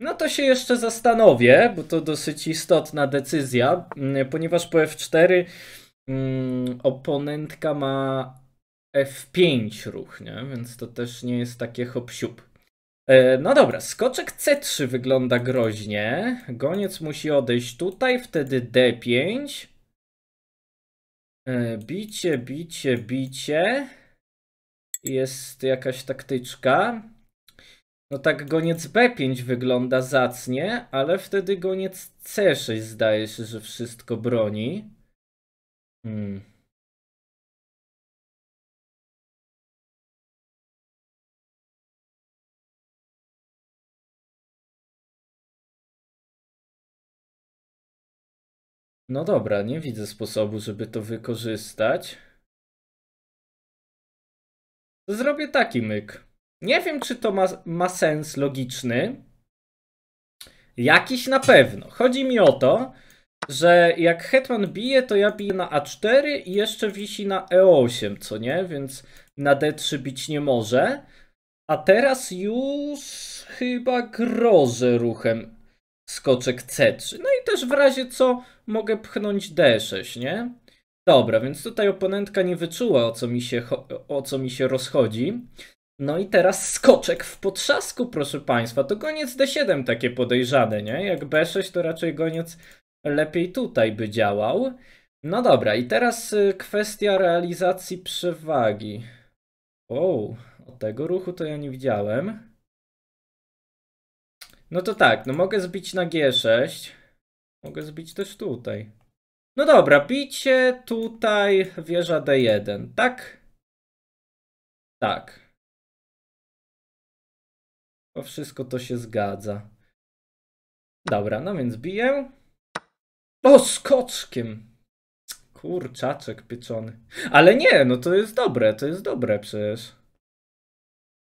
No to się jeszcze zastanowię, bo to dosyć istotna decyzja, ponieważ po f4 mm, oponentka ma F5 ruch, nie? Więc to też nie jest takie hop -siup. E, no dobra, skoczek C3 wygląda groźnie. Goniec musi odejść tutaj, wtedy D5. E, bicie, bicie, bicie. Jest jakaś taktyczka. No tak, goniec B5 wygląda zacnie, ale wtedy goniec C6 zdaje się, że wszystko broni. Hmm. No dobra, nie widzę sposobu, żeby to wykorzystać. Zrobię taki myk. Nie wiem, czy to ma, ma sens logiczny. Jakiś na pewno. Chodzi mi o to, że jak hetman bije, to ja biję na A4 i jeszcze wisi na E8, co nie? Więc na D3 bić nie może. A teraz już chyba grożę ruchem skoczek C3. No i też w razie co mogę pchnąć D6, nie? Dobra, więc tutaj oponentka nie wyczuła, o co mi się, o co mi się rozchodzi. No i teraz skoczek w potrzasku, proszę Państwa. To goniec D7 takie podejrzane, nie? Jak B6 to raczej goniec lepiej tutaj by działał. No dobra, i teraz y, kwestia realizacji przewagi. O, tego ruchu to ja nie widziałem. No to tak, no mogę zbić na G6. Mogę zbić też tutaj. No dobra, bicie tutaj wieża D1, tak? Tak. To wszystko to się zgadza. Dobra, no więc biję. O, skoczkiem! Kurczaczek pieczony. Ale nie, no to jest dobre, to jest dobre przecież.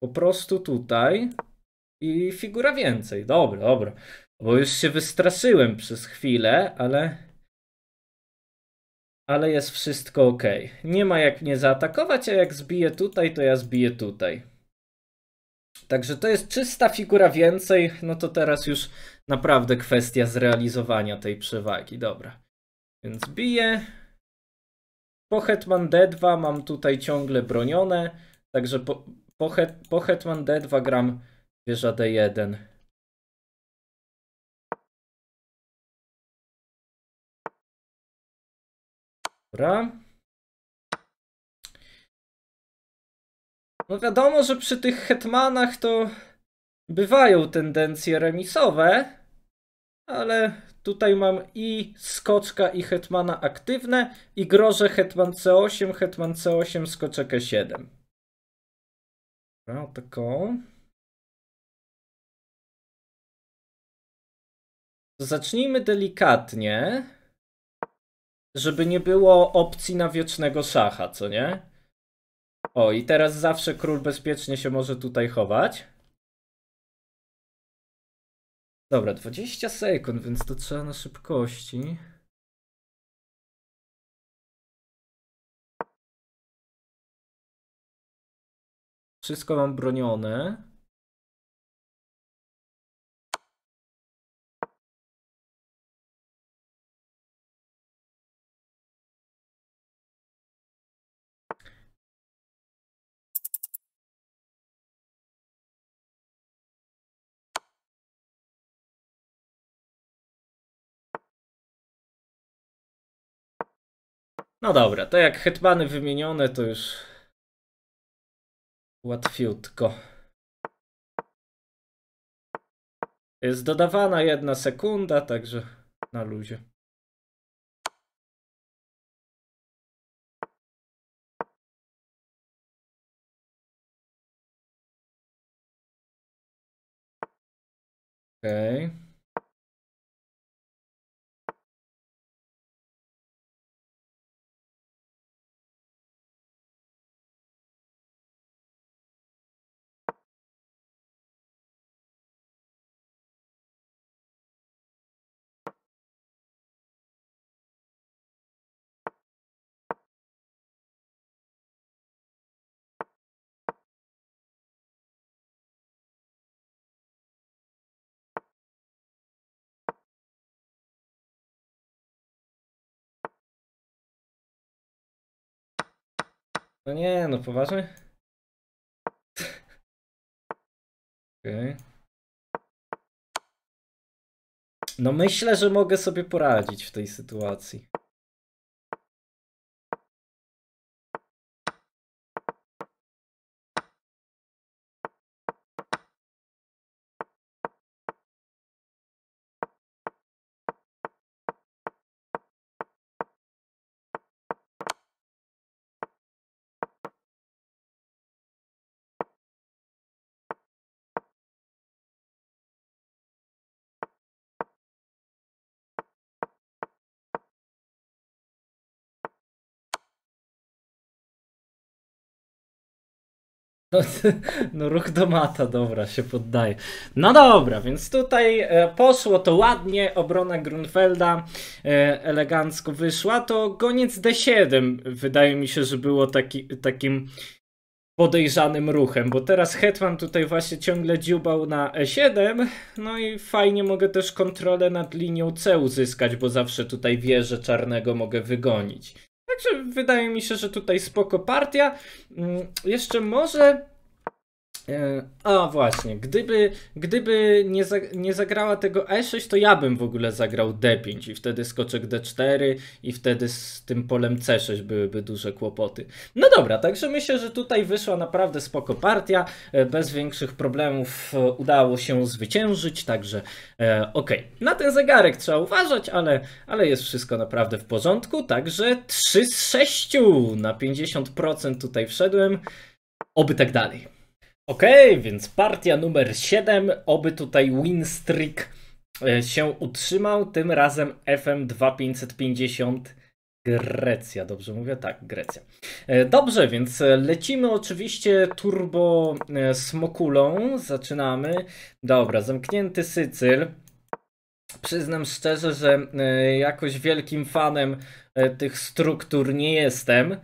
Po prostu tutaj i figura więcej. Dobra, dobra. Bo już się wystraszyłem przez chwilę, ale. Ale jest wszystko ok. Nie ma jak mnie zaatakować, a jak zbiję tutaj, to ja zbiję tutaj. Także to jest czysta figura więcej. No to teraz już naprawdę kwestia zrealizowania tej przewagi. Dobra. Więc biję. Po Hetman D2 mam tutaj ciągle bronione. Także po, po, het, po Hetman D2 gram Wieża D1. Dobra. No wiadomo, że przy tych hetmanach to bywają tendencje remisowe, ale tutaj mam i skoczka i hetmana aktywne i grożę hetman C8, hetman C8, skoczek E7. No, taką. Zacznijmy delikatnie, żeby nie było opcji na wiecznego szacha, co nie? O, i teraz zawsze król bezpiecznie się może tutaj chować. Dobra, 20 sekund, więc to trzeba na szybkości. Wszystko mam bronione. No dobra, to jak hetmany wymienione, to już łatwiutko. Jest dodawana jedna sekunda, także na luzie. Okej. Okay. No nie, no poważnie? Okej. Okay. No myślę, że mogę sobie poradzić w tej sytuacji. No, ruch do mata, dobra, się poddaje. No dobra, więc tutaj e, poszło to ładnie, obrona Grunfelda e, elegancko wyszła, to goniec D7 wydaje mi się, że było taki, takim podejrzanym ruchem, bo teraz Hetman tutaj właśnie ciągle dziubał na E7, no i fajnie mogę też kontrolę nad linią C uzyskać, bo zawsze tutaj wieżę czarnego mogę wygonić. Także wydaje mi się, że tutaj spoko partia. Mm, jeszcze może E, a właśnie, gdyby, gdyby nie, za, nie zagrała tego E6, to ja bym w ogóle zagrał D5 i wtedy skoczek D4 i wtedy z tym polem C6 byłyby duże kłopoty. No dobra, także myślę, że tutaj wyszła naprawdę spoko partia, e, bez większych problemów e, udało się zwyciężyć, także e, okej. Okay. Na ten zegarek trzeba uważać, ale, ale jest wszystko naprawdę w porządku, także 3 z 6 na 50% tutaj wszedłem, oby tak dalej. Okej, okay, więc partia numer 7, oby tutaj win streak e, się utrzymał, tym razem FM2550 Grecja, dobrze mówię? Tak, Grecja. E, dobrze, więc e, lecimy oczywiście turbo smokulą, zaczynamy. Dobra, zamknięty Sycyl. Przyznam szczerze, że jakoś wielkim fanem tych struktur nie jestem.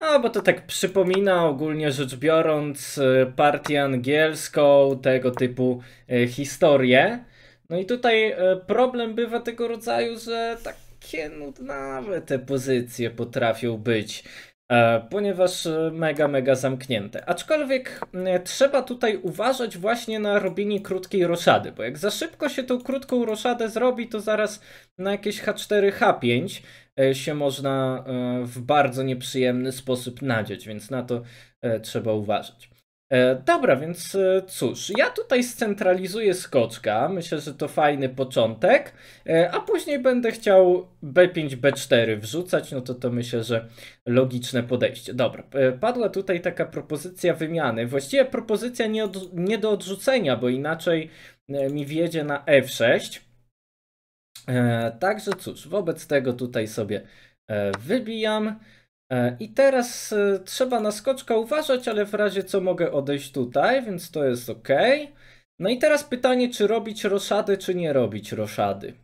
No, bo to tak przypomina ogólnie rzecz biorąc y, partię angielską, tego typu y, historię. No i tutaj y, problem bywa tego rodzaju, że takie nudnawe te pozycje potrafią być. E, ponieważ e, mega, mega zamknięte. Aczkolwiek e, trzeba tutaj uważać właśnie na robienie krótkiej roszady, bo jak za szybko się tą krótką roszadę zrobi, to zaraz na jakieś H4, H5 się można w bardzo nieprzyjemny sposób nadzieć, więc na to trzeba uważać. E, dobra, więc e, cóż, ja tutaj scentralizuję skoczka. Myślę, że to fajny początek, e, a później będę chciał B5, B4 wrzucać. No to to myślę, że logiczne podejście. Dobra, padła tutaj taka propozycja wymiany. Właściwie propozycja nie, od, nie do odrzucenia, bo inaczej mi wjedzie na F6. Także cóż, wobec tego tutaj sobie wybijam. E, I teraz e, trzeba na skoczka uważać, ale w razie co mogę odejść tutaj, więc to jest ok. No i teraz pytanie, czy robić roszady, czy nie robić roszady.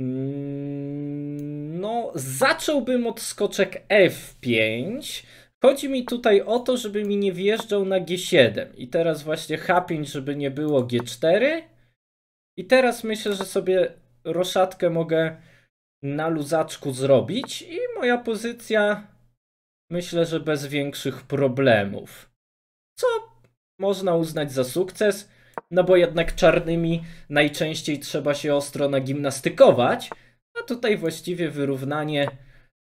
Mm, no, zacząłbym od skoczek F5. Chodzi mi tutaj o to, żeby mi nie wjeżdżał na G7. I teraz właśnie H5, żeby nie było G4. I teraz myślę, że sobie roszatkę mogę na luzaczku zrobić i moja pozycja myślę, że bez większych problemów. Co można uznać za sukces, no bo jednak czarnymi najczęściej trzeba się ostro nagimnastykować, a tutaj właściwie wyrównanie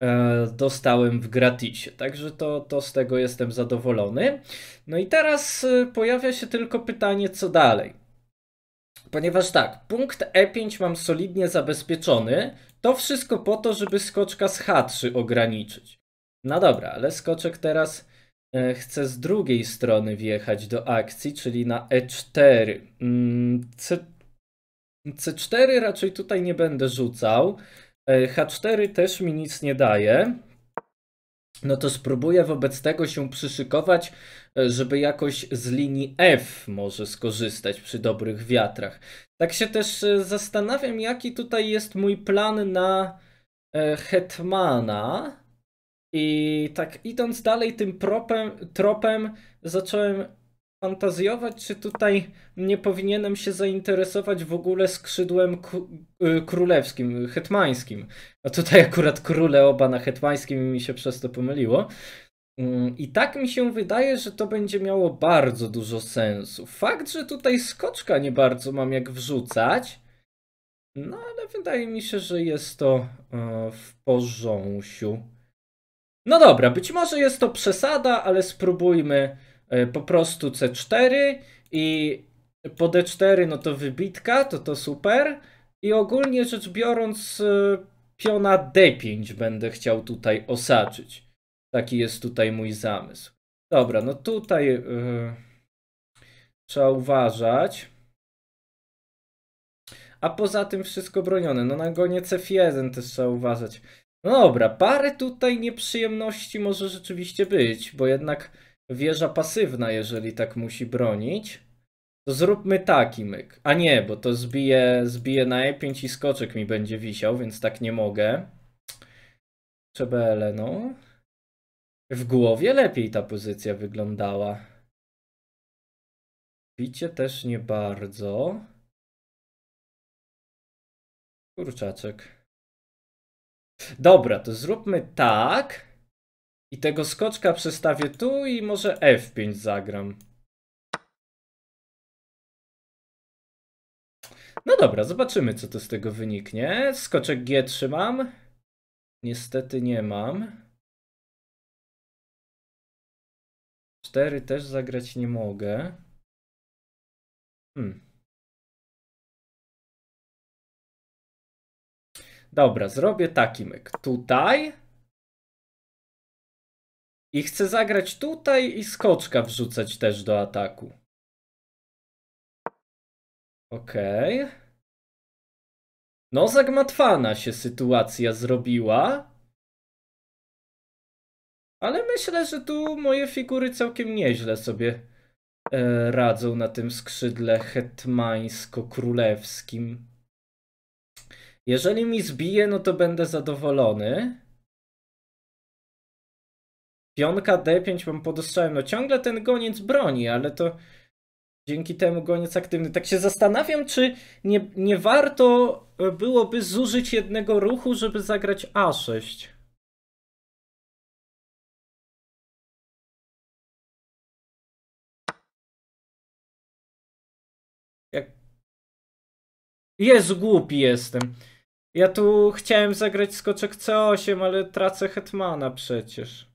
e, dostałem w gratisie. Także to, to z tego jestem zadowolony. No i teraz e, pojawia się tylko pytanie, co dalej. Ponieważ tak, punkt E5 mam solidnie zabezpieczony, to wszystko po to, żeby skoczka z H3 ograniczyć. No dobra, ale skoczek teraz e, chce z drugiej strony wjechać do akcji, czyli na E4. Mm, C... C4 raczej tutaj nie będę rzucał. E, H4 też mi nic nie daje. No to spróbuję wobec tego się przyszykować E, żeby jakoś z linii F może skorzystać przy dobrych wiatrach. Tak się też e, zastanawiam, jaki tutaj jest mój plan na e, Hetmana. I tak idąc dalej tym propem, tropem, zacząłem fantazjować, czy tutaj nie powinienem się zainteresować w ogóle skrzydłem królewskim, hetmańskim. A tutaj akurat króle oba na hetmańskim mi się przez to pomyliło. Mm, I tak mi się wydaje, że to będzie miało bardzo dużo sensu. Fakt, że tutaj skoczka nie bardzo mam jak wrzucać, no ale wydaje mi się, że jest to e, w porządku. No dobra, być może jest to przesada, ale spróbujmy e, po prostu C4 i po D4 no to wybitka, to to super. I ogólnie rzecz biorąc e, piona D5 będę chciał tutaj osaczyć. Taki jest tutaj mój zamysł. Dobra, no tutaj yy, trzeba uważać. A poza tym wszystko bronione. No na gonie CF1 też trzeba uważać. No dobra, parę tutaj nieprzyjemności może rzeczywiście być, bo jednak wieża pasywna, jeżeli tak musi bronić. To zróbmy taki myk. A nie, bo to zbije, zbije na E5 i skoczek mi będzie wisiał, więc tak nie mogę. Czebele, no. W głowie lepiej ta pozycja wyglądała. Bicie też nie bardzo. Kurczaczek. Dobra, to zróbmy tak. I tego skoczka przestawię tu i może F5 zagram. No dobra, zobaczymy co to z tego wyniknie. Skoczek G trzymam. Niestety nie mam. 4 też zagrać nie mogę. Hmm. Dobra, zrobię taki myk. Tutaj. I chcę zagrać tutaj i skoczka wrzucać też do ataku. Okej. Okay. No zagmatwana się sytuacja zrobiła. Ale myślę, że tu moje figury całkiem nieźle sobie e, radzą na tym skrzydle hetmańsko-królewskim. Jeżeli mi zbije, no to będę zadowolony. Pionka D5 mam pod ostrzałem. No ciągle ten goniec broni, ale to dzięki temu goniec aktywny. Tak się zastanawiam, czy nie, nie warto e, byłoby zużyć jednego ruchu, żeby zagrać A6. Jest głupi jestem. Ja tu chciałem zagrać skoczek C8, ale tracę Hetmana przecież.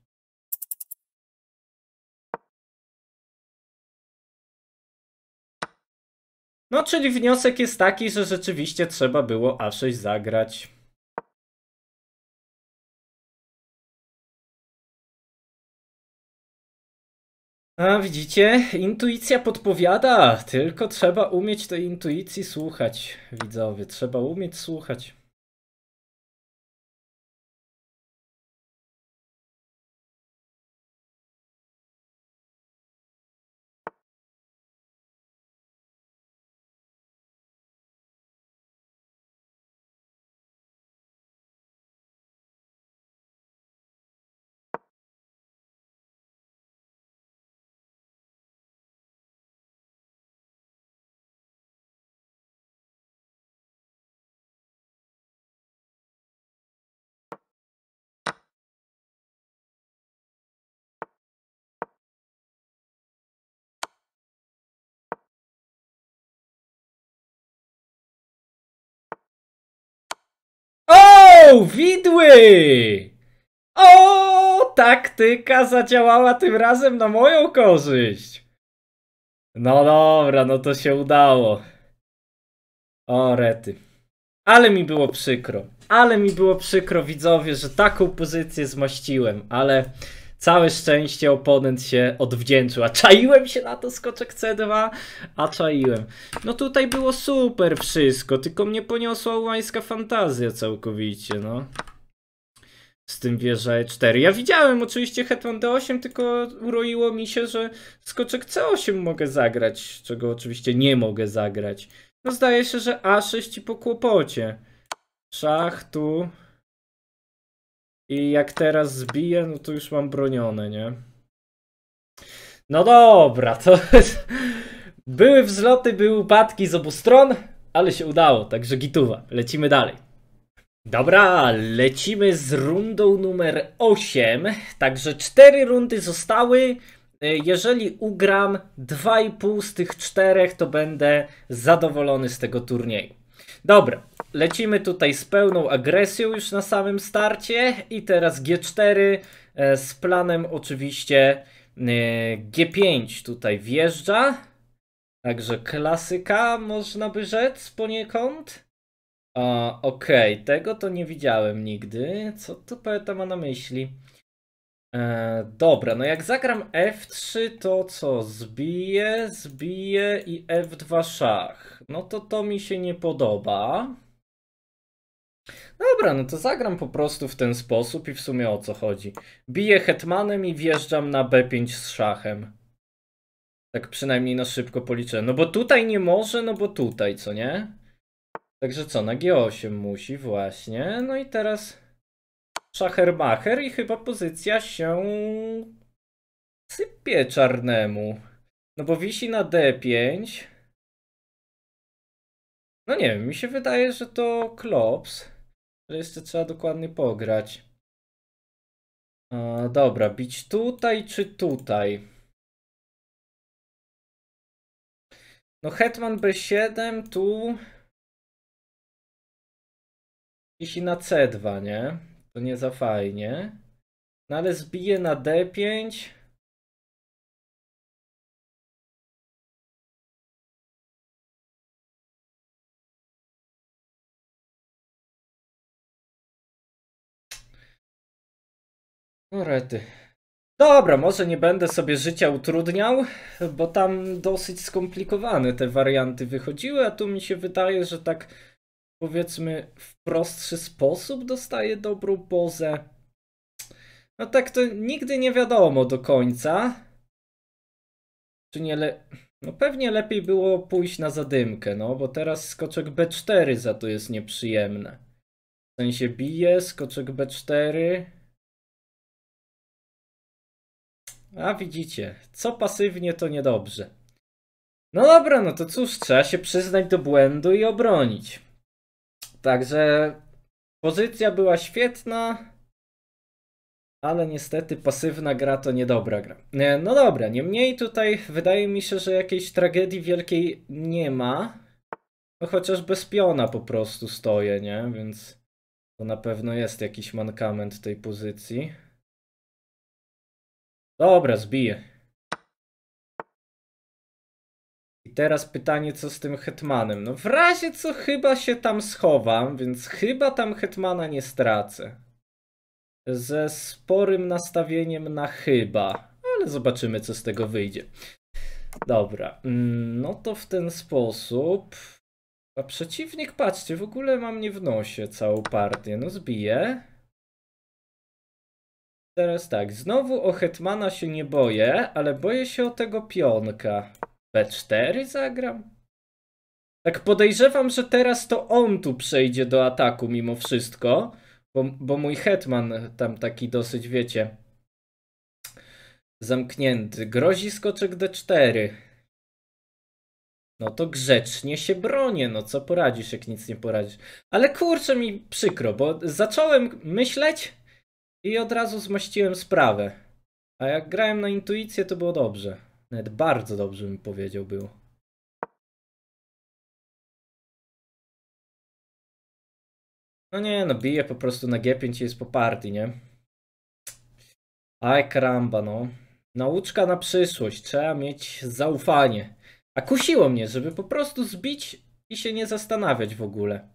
No, czyli wniosek jest taki, że rzeczywiście trzeba było A6 zagrać. A widzicie, intuicja podpowiada, tylko trzeba umieć tej intuicji słuchać, widzowie, trzeba umieć słuchać. O, widły! O, taktyka zadziałała tym razem na moją korzyść. No dobra, no to się udało. O, rety. Ale mi było przykro. Ale mi było przykro, widzowie, że taką pozycję zmaściłem, ale... Całe szczęście oponent się odwdzięczył, a czaiłem się na to skoczek C2, a czaiłem. No tutaj było super wszystko, tylko mnie poniosła ułańska fantazja całkowicie, no. Z tym wieżę 4. Ja widziałem oczywiście Hetman D8, tylko uroiło mi się, że skoczek C8 mogę zagrać, czego oczywiście nie mogę zagrać. No zdaje się, że A6 i po kłopocie. Szach tu... I jak teraz zbiję, no to już mam bronione, nie? No dobra, to... Były wzloty, były upadki z obu stron, ale się udało, także gituwa. Lecimy dalej. Dobra, lecimy z rundą numer 8. Także 4 rundy zostały. E, jeżeli ugram 2,5 z tych czterech, to będę zadowolony z tego turnieju. Dobra, Lecimy tutaj z pełną agresją już na samym starcie i teraz G4 e, z planem oczywiście e, G5 tutaj wjeżdża. Także klasyka można by rzec poniekąd. A, okej, okay. tego to nie widziałem nigdy. Co tu poeta ma na myśli? E, dobra, no jak zagram F3, to co? Zbiję, zbiję i F2 szach. No to to mi się nie podoba. Dobra, no to zagram po prostu w ten sposób i w sumie o co chodzi. Biję hetmanem i wjeżdżam na b5 z szachem. Tak przynajmniej na szybko policzę. No bo tutaj nie może, no bo tutaj, co nie? Także co, na g8 musi właśnie. No i teraz szachermacher i chyba pozycja się sypie czarnemu. No bo wisi na d5. No nie wiem, mi się wydaje, że to klops ale jeszcze trzeba dokładnie pograć. A, dobra, bić tutaj czy tutaj? No Hetman B7 tu... Jeśli na C2, nie? To nie za fajnie. No ale zbije na D5. No rety. Dobra, może nie będę sobie życia utrudniał, bo tam dosyć skomplikowane te warianty wychodziły, a tu mi się wydaje, że tak powiedzmy w prostszy sposób dostaję dobrą pozę. No tak to nigdy nie wiadomo do końca. Czy nie le... No pewnie lepiej było pójść na zadymkę, no bo teraz skoczek B4 za to jest nieprzyjemne. W sensie bije, skoczek B4, A widzicie, co pasywnie to niedobrze. No dobra, no to cóż, trzeba się przyznać do błędu i obronić. Także pozycja była świetna, ale niestety pasywna gra to niedobra gra. E, no dobra, niemniej tutaj wydaje mi się, że jakiejś tragedii wielkiej nie ma. No chociaż bez piona po prostu stoję, nie? Więc to na pewno jest jakiś mankament tej pozycji. Dobra, zbiję. I teraz pytanie, co z tym hetmanem? No w razie co chyba się tam schowam, więc chyba tam hetmana nie stracę. Ze sporym nastawieniem na chyba, ale zobaczymy, co z tego wyjdzie. Dobra, mm, no to w ten sposób. A przeciwnik, patrzcie, w ogóle mam nie w nosie całą partię. No zbiję. Teraz tak, znowu o Hetmana się nie boję, ale boję się o tego pionka. B4 zagram? Tak podejrzewam, że teraz to on tu przejdzie do ataku mimo wszystko, bo, bo mój Hetman tam taki dosyć, wiecie, zamknięty. Grozi skoczek D4. No to grzecznie się bronię, no co poradzisz, jak nic nie poradzisz. Ale kurczę mi przykro, bo zacząłem myśleć, i od razu zmaściłem sprawę. A jak grałem na intuicję, to było dobrze. Nawet bardzo dobrze bym powiedział był. No nie, no bije po prostu na G5 i jest po party, nie? Aj karamba, no. Nauczka na przyszłość. Trzeba mieć zaufanie. A kusiło mnie, żeby po prostu zbić i się nie zastanawiać w ogóle.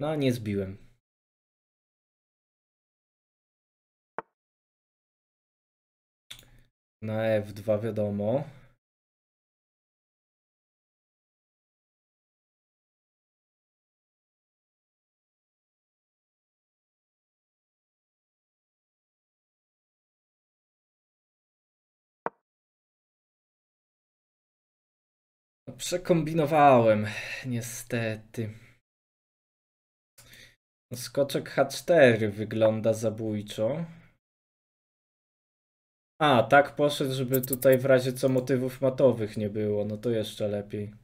No, nie zbiłem. Na F2 wiadomo. No, przekombinowałem, niestety. No, skoczek H4 wygląda zabójczo. A, tak poszedł, żeby tutaj w razie co motywów matowych nie było, no to jeszcze lepiej.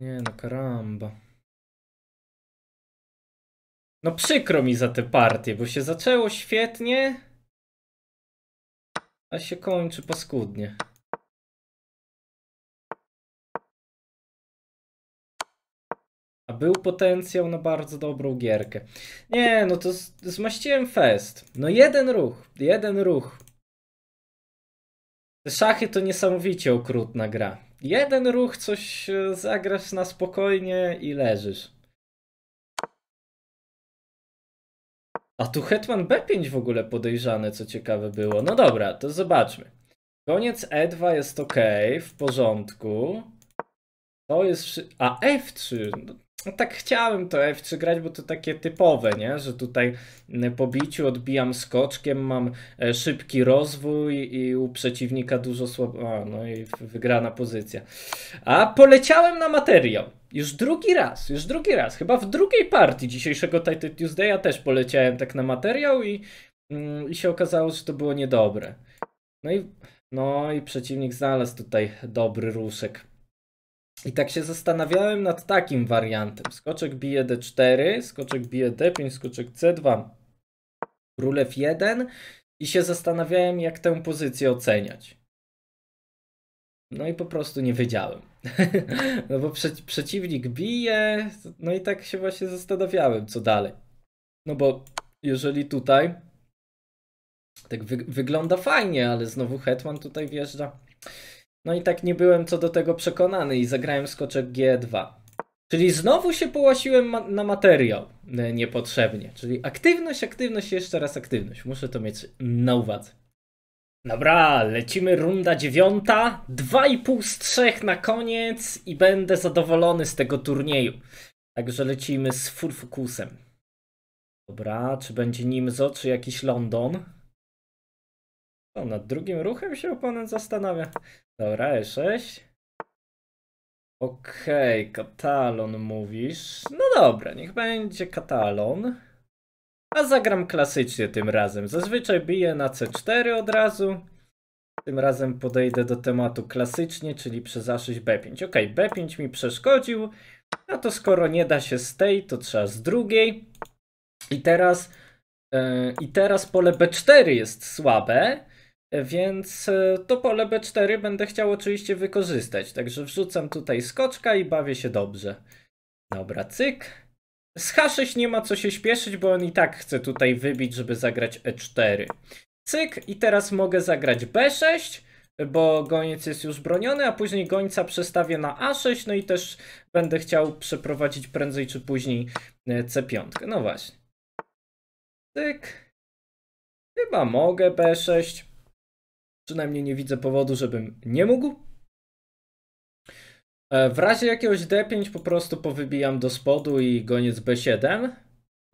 Nie no, karamba. No przykro mi za te partie, bo się zaczęło świetnie a się kończy paskudnie. A był potencjał na bardzo dobrą gierkę. Nie, no to zmaściłem fest. No jeden ruch, jeden ruch. Te szachy to niesamowicie okrutna gra. Jeden ruch, coś e, zagrasz na spokojnie i leżysz. A tu Hetman B5 w ogóle podejrzane, co ciekawe było. No dobra, to zobaczmy. Koniec E2 jest ok, w porządku. To jest... A F3, no tak chciałem to F3 grać, bo to takie typowe, nie? Że tutaj po biciu odbijam skoczkiem, mam e, szybki rozwój i u przeciwnika dużo słabo... no i wygrana pozycja. A poleciałem na materiał. Już drugi raz, już drugi raz. Chyba w drugiej partii dzisiejszego Title Tuesdaya też poleciałem tak na materiał i, mm, i się okazało, że to było niedobre. No i, no i przeciwnik znalazł tutaj dobry ruszek. I tak się zastanawiałem nad takim wariantem. Skoczek bije d4, skoczek bije d5, skoczek c2, król f1 i się zastanawiałem, jak tę pozycję oceniać. No i po prostu nie wiedziałem. no bo przeciwnik bije, no i tak się właśnie zastanawiałem, co dalej. No bo jeżeli tutaj tak wy wygląda fajnie, ale znowu Hetman tutaj wjeżdża. No i tak nie byłem co do tego przekonany i zagrałem skoczek G2. Czyli znowu się połasiłem ma na materiał e, niepotrzebnie. Czyli aktywność, aktywność, jeszcze raz aktywność. Muszę to mieć na uwadze. Dobra, lecimy runda dziewiąta. Dwa i pół z trzech na koniec i będę zadowolony z tego turnieju. Także lecimy z full focusem. Dobra, czy będzie Nimzo, czy jakiś London? O, nad drugim ruchem się oponent zastanawia. Dobra, E6. Okej, okay, Katalon mówisz. No dobra, niech będzie Katalon. A zagram klasycznie tym razem. Zazwyczaj biję na C4 od razu. Tym razem podejdę do tematu klasycznie, czyli przez A6, B5. Ok, B5 mi przeszkodził. No to skoro nie da się z tej, to trzeba z drugiej. I teraz, yy, i teraz pole B4 jest słabe, więc e, to pole B4 będę chciał oczywiście wykorzystać. Także wrzucam tutaj skoczka i bawię się dobrze. Dobra, cyk. Z H6 nie ma co się śpieszyć, bo on i tak chce tutaj wybić, żeby zagrać E4. Cyk i teraz mogę zagrać B6, bo goniec jest już broniony, a później gońca przestawię na A6, no i też będę chciał przeprowadzić prędzej czy później e, C5. No właśnie. Cyk. Chyba mogę B6. Przynajmniej nie widzę powodu, żebym nie mógł. E, w razie jakiegoś D5 po prostu powybijam do spodu i goniec B7.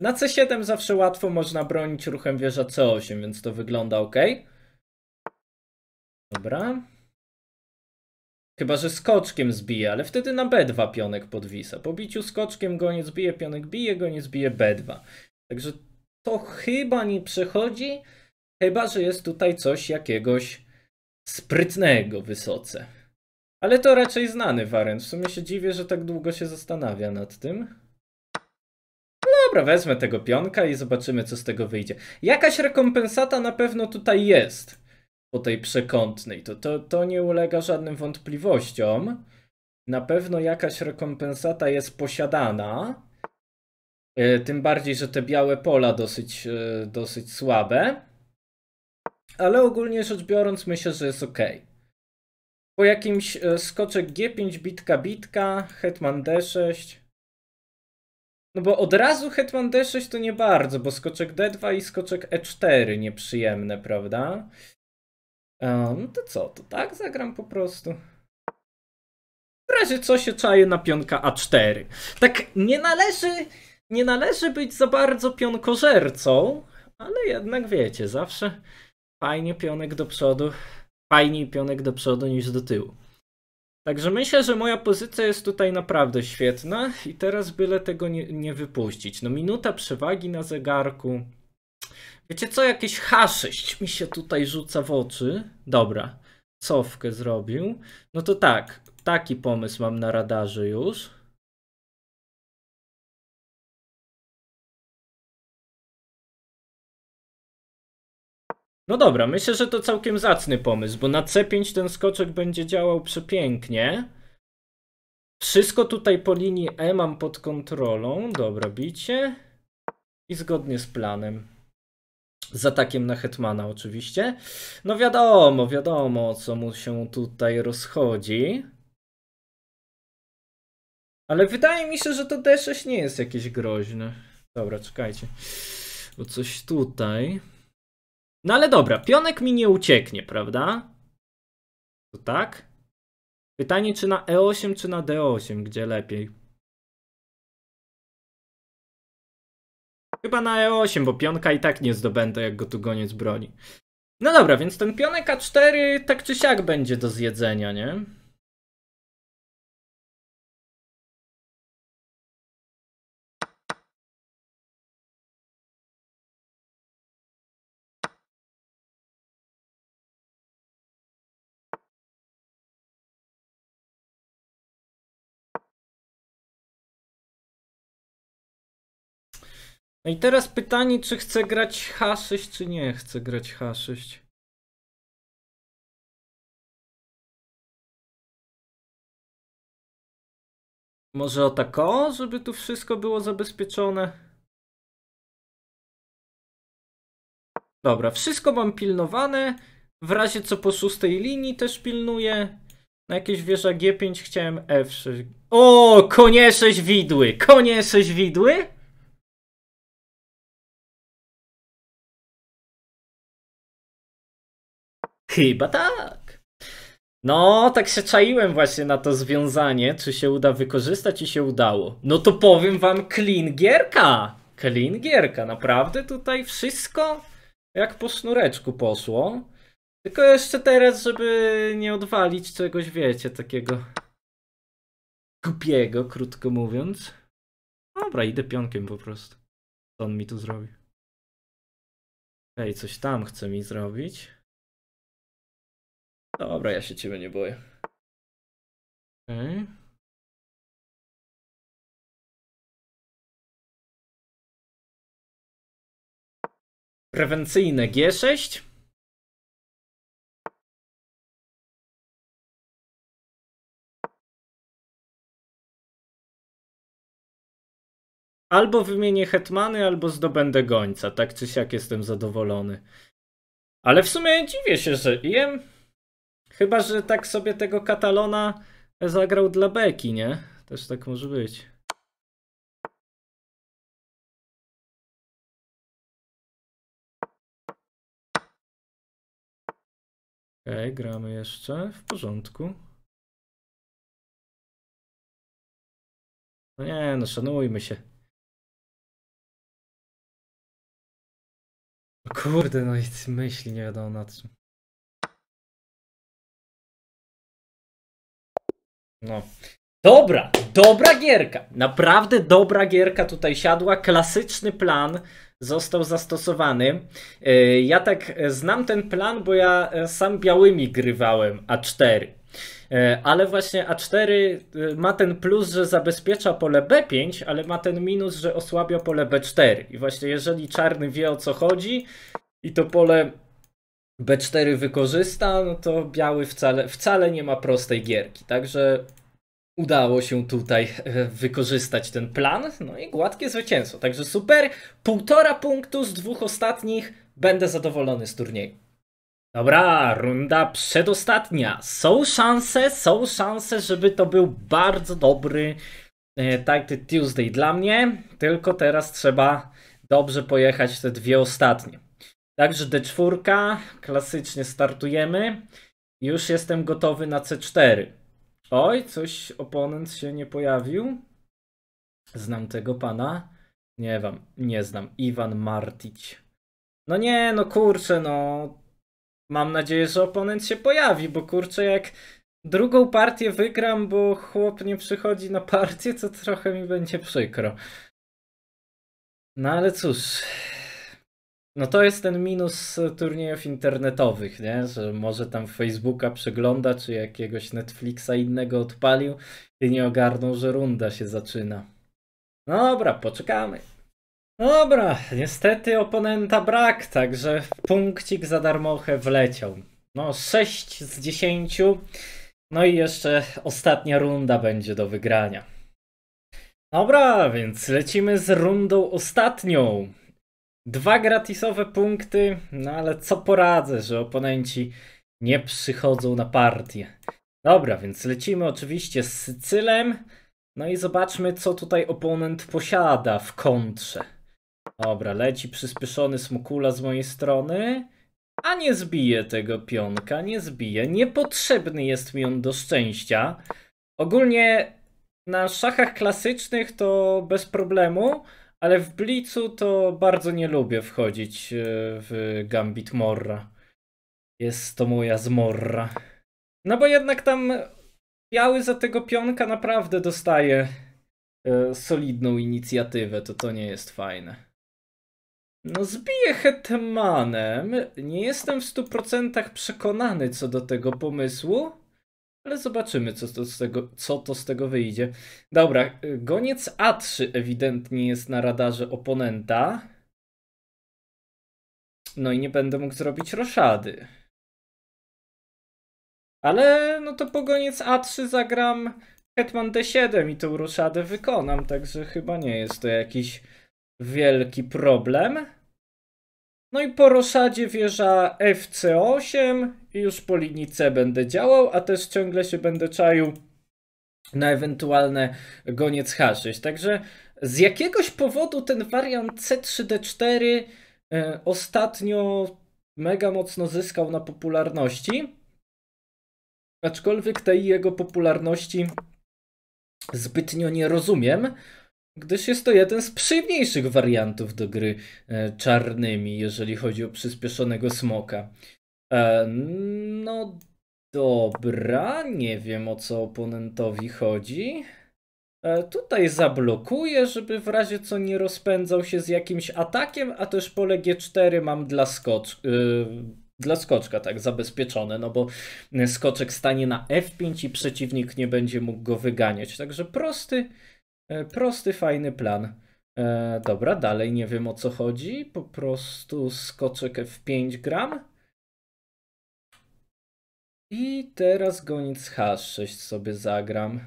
Na C7 zawsze łatwo można bronić ruchem wieża C8, więc to wygląda ok. Dobra. Chyba, że skoczkiem zbije, ale wtedy na B2 pionek podwisa. Po biciu skoczkiem goniec bije, pionek bije, goniec bije B2. Także to chyba nie przechodzi, chyba, że jest tutaj coś jakiegoś sprytnego wysoce. Ale to raczej znany wariant. W sumie się dziwię, że tak długo się zastanawia nad tym. No dobra, wezmę tego pionka i zobaczymy, co z tego wyjdzie. Jakaś rekompensata na pewno tutaj jest. Po tej przekątnej. To, to, to nie ulega żadnym wątpliwościom. Na pewno jakaś rekompensata jest posiadana. E, tym bardziej, że te białe pola dosyć, e, dosyć słabe. Ale ogólnie rzecz biorąc, myślę, że jest ok. Po jakimś e, skoczek G5, bitka, bitka, hetman D6. No bo od razu hetman D6 to nie bardzo, bo skoczek D2 i skoczek E4 nieprzyjemne, prawda? E, no um, to co, to tak zagram po prostu. W razie co się czaje na pionka A4. Tak nie należy, nie należy być za bardzo pionkożercą, ale jednak wiecie, zawsze fajnie pionek do przodu fajniej pionek do przodu niż do tyłu. Także myślę, że moja pozycja jest tutaj naprawdę świetna i teraz byle tego nie, nie wypuścić. No minuta przewagi na zegarku. Wiecie co, jakieś H6 mi się tutaj rzuca w oczy. Dobra, cofkę zrobił. No to tak, taki pomysł mam na radarze już. No dobra, myślę, że to całkiem zacny pomysł, bo na C5 ten skoczek będzie działał przepięknie. Wszystko tutaj po linii E mam pod kontrolą. Dobra, bicie. I zgodnie z planem. Z atakiem na Hetmana oczywiście. No wiadomo, wiadomo, co mu się tutaj rozchodzi. Ale wydaje mi się, że to D6 nie jest jakieś groźne. Dobra, czekajcie. Bo coś tutaj... No ale dobra, pionek mi nie ucieknie, prawda? To tak? Pytanie, czy na E8, czy na D8, gdzie lepiej? Chyba na E8, bo pionka i tak nie zdobędę, jak go tu goniec broni. No dobra, więc ten pionek A4 tak czy siak będzie do zjedzenia, nie? No i teraz pytanie, czy chcę grać H6, czy nie chcę grać H6. Może o tak o, żeby tu wszystko było zabezpieczone. Dobra, wszystko mam pilnowane. W razie co po szóstej linii też pilnuję. Na jakieś wieża G5 chciałem F6. O, konie 6 widły! Konie 6 widły? Chyba tak. No, tak się czaiłem właśnie na to związanie, czy się uda wykorzystać i się udało. No to powiem wam, klingierka! Klingierka, naprawdę tutaj wszystko jak po sznureczku poszło. Tylko jeszcze teraz, żeby nie odwalić czegoś, wiecie, takiego głupiego, krótko mówiąc. Dobra, idę pionkiem po prostu. Co on mi tu zrobi? Ej, coś tam chce mi zrobić. Dobra, ja się ciebie nie boję. Okay. Prewencyjne G6. Albo wymienię hetmany, albo zdobędę gońca. Tak czy siak jestem zadowolony. Ale w sumie dziwię się, że jem. Chyba, że tak sobie tego Katalona zagrał dla Beki, nie? Też tak może być. Okej, okay, gramy jeszcze. W porządku. No nie, no szanujmy się. No kurde, no i myśli nie wiadomo nad czym. No. Dobra, dobra gierka. Naprawdę dobra gierka tutaj siadła. Klasyczny plan został zastosowany. E, ja tak e, znam ten plan, bo ja e, sam białymi grywałem A4. Ale właśnie A4 ma ten plus, że zabezpiecza pole B5, ale ma ten minus, że osłabia pole B4. I właśnie jeżeli czarny wie o co chodzi i to pole B4 wykorzysta, no to biały wcale, wcale nie ma prostej gierki. Także udało się tutaj e, wykorzystać ten plan. No i gładkie zwycięstwo. Także super. Półtora punktu z dwóch ostatnich. Będę zadowolony z turnieju. Dobra, runda przedostatnia. Są szanse, są szanse, żeby to był bardzo dobry e, Tight Tuesday dla mnie. Tylko teraz trzeba dobrze pojechać te dwie ostatnie. Także D4, klasycznie startujemy. Już jestem gotowy na C4. Oj, coś oponent się nie pojawił. Znam tego pana. Nie wam, nie znam. Iwan Martić. No nie, no kurczę, no. Mam nadzieję, że oponent się pojawi, bo kurczę, jak drugą partię wygram, bo chłop nie przychodzi na partię, to trochę mi będzie przykro. No ale cóż, no to jest ten minus e, turniejów internetowych, nie? że może tam Facebooka przegląda, czy jakiegoś Netflixa innego odpalił i nie ogarnął, że runda się zaczyna. No dobra, poczekamy. Dobra, niestety oponenta brak, także punkcik za darmochę wleciał. No 6 z 10. No i jeszcze ostatnia runda będzie do wygrania. Dobra, więc lecimy z rundą ostatnią. Dwa gratisowe punkty, no ale co poradzę, że oponenci nie przychodzą na partię. Dobra, więc lecimy oczywiście z Sycylem. No i zobaczmy, co tutaj oponent posiada w kontrze. Dobra, leci przyspieszony smukula z mojej strony. A nie zbije tego pionka, nie zbije. Niepotrzebny jest mi on do szczęścia. Ogólnie na szachach klasycznych to bez problemu ale w Blicu to bardzo nie lubię wchodzić e, w Gambit Morra. Jest to moja zmorra. No bo jednak tam biały za tego pionka naprawdę dostaje e, solidną inicjatywę, to to nie jest fajne. No zbiję Hetmanem. Nie jestem w 100% przekonany co do tego pomysłu. Ale zobaczymy, co to, z tego, co to z tego wyjdzie. Dobra, y, goniec A3 ewidentnie jest na radarze oponenta. No i nie będę mógł zrobić roszady. Ale no to po goniec A3 zagram Hetman D7 i tą roszadę wykonam, także chyba nie jest to jakiś wielki problem. No i po rozsadzie wieża FC8 i już po linii C będę działał, a też ciągle się będę czaił na ewentualne goniec H6. Także z jakiegoś powodu ten wariant C3D4 e, ostatnio mega mocno zyskał na popularności. Aczkolwiek tej jego popularności zbytnio nie rozumiem gdyż jest to jeden z przyjemniejszych wariantów do gry e, czarnymi, jeżeli chodzi o przyspieszonego smoka. E, no dobra, nie wiem o co oponentowi chodzi. E, tutaj zablokuję, żeby w razie co nie rozpędzał się z jakimś atakiem, a też pole G4 mam dla, skocz yy, dla skoczka tak zabezpieczone, no bo skoczek stanie na F5 i przeciwnik nie będzie mógł go wyganiać. Także prosty, E, prosty, fajny plan. E, dobra, dalej nie wiem o co chodzi. Po prostu skoczek w 5 gram. I teraz goniec H6 sobie zagram.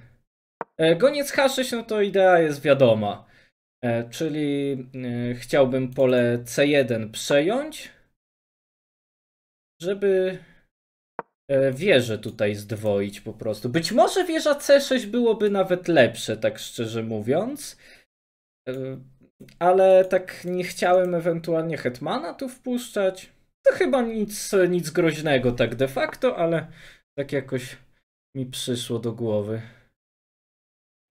E, goniec H6, no to idea jest wiadoma. E, czyli e, chciałbym pole C1 przejąć, żeby E, wieżę tutaj zdwoić po prostu. Być może wieża C6 byłoby nawet lepsze, tak szczerze mówiąc. E, ale tak nie chciałem ewentualnie Hetmana tu wpuszczać. To chyba nic, nic groźnego tak de facto, ale tak jakoś mi przyszło do głowy.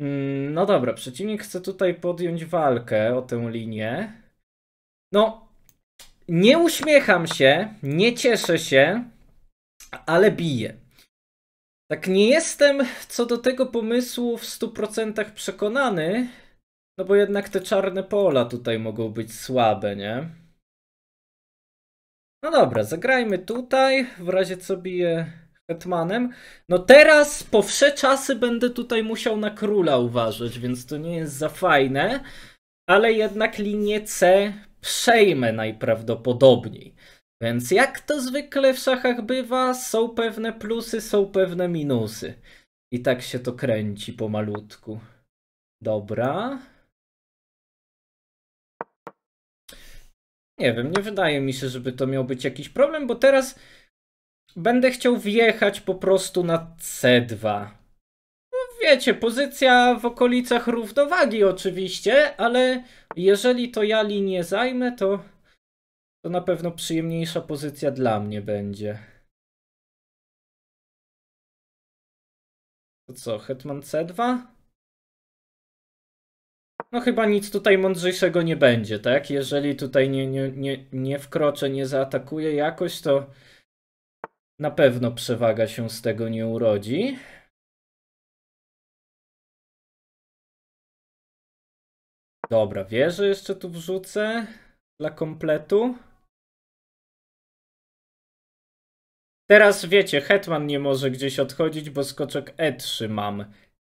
Mm, no dobra, przeciwnik chce tutaj podjąć walkę o tę linię. No, nie uśmiecham się, nie cieszę się, ale bije. Tak nie jestem co do tego pomysłu w 100% przekonany, no bo jednak te czarne pola tutaj mogą być słabe, nie? No dobra, zagrajmy tutaj, w razie co bije Hetmanem. No teraz po wsze czasy będę tutaj musiał na króla uważać, więc to nie jest za fajne, ale jednak linię C przejmę najprawdopodobniej. Więc jak to zwykle w szachach bywa, są pewne plusy, są pewne minusy. I tak się to kręci pomalutku. Dobra. Nie wiem, nie wydaje mi się, żeby to miał być jakiś problem, bo teraz będę chciał wjechać po prostu na C2. No wiecie, pozycja w okolicach równowagi oczywiście, ale jeżeli to ja linię zajmę, to to na pewno przyjemniejsza pozycja dla mnie będzie. To co, Hetman C2? No chyba nic tutaj mądrzejszego nie będzie, tak? Jeżeli tutaj nie, nie, nie, nie wkroczę, nie zaatakuję jakoś, to na pewno przewaga się z tego nie urodzi. Dobra, wieżę jeszcze tu wrzucę dla kompletu. Teraz wiecie, Hetman nie może gdzieś odchodzić, bo skoczek E3 mam.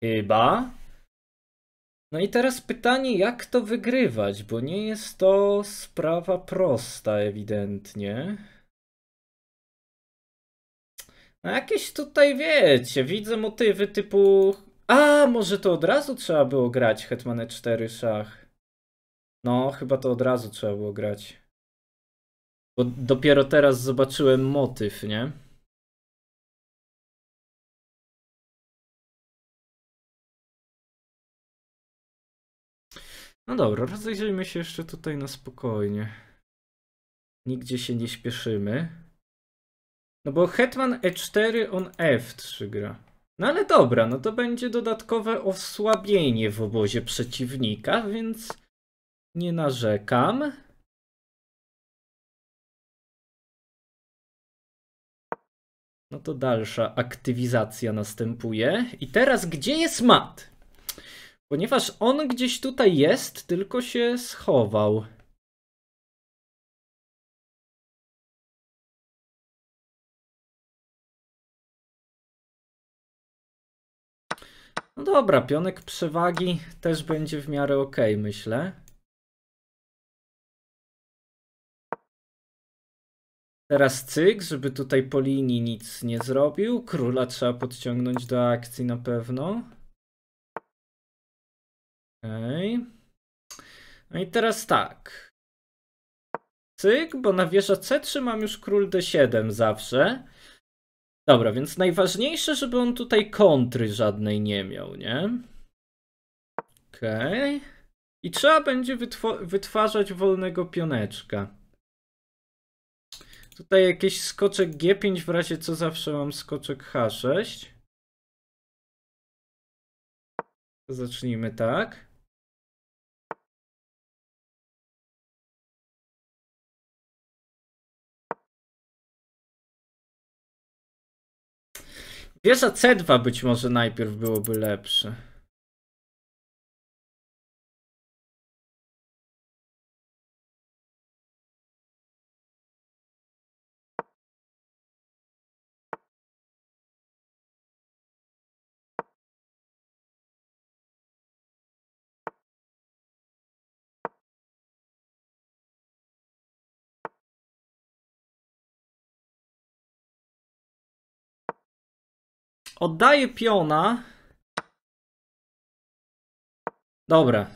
Chyba. No i teraz pytanie, jak to wygrywać, bo nie jest to sprawa prosta ewidentnie. No jakieś tutaj, wiecie, widzę motywy typu... A, może to od razu trzeba było grać Hetman E4 szach. No, chyba to od razu trzeba było grać. Bo dopiero teraz zobaczyłem motyw, nie? No dobra, rozejrzyjmy się jeszcze tutaj na spokojnie. Nigdzie się nie śpieszymy. No bo Hetman E4, on F3 gra. No ale dobra, no to będzie dodatkowe osłabienie w obozie przeciwnika, więc nie narzekam. No to dalsza aktywizacja następuje. I teraz gdzie jest mat? Ponieważ on gdzieś tutaj jest, tylko się schował. No dobra, pionek przewagi też będzie w miarę ok, myślę. Teraz cyk, żeby tutaj po linii nic nie zrobił. Króla trzeba podciągnąć do akcji na pewno. Okay. No i teraz tak. Cyk, bo na wieża C3 mam już król D7 zawsze. Dobra, więc najważniejsze, żeby on tutaj kontry żadnej nie miał, nie? Okej. Okay. I trzeba będzie wytwarzać wolnego pioneczka. Tutaj jakiś skoczek G5, w razie co zawsze mam skoczek H6. Zacznijmy tak. Wieża C2 być może najpierw byłoby lepsze. Oddaję piona. Dobra,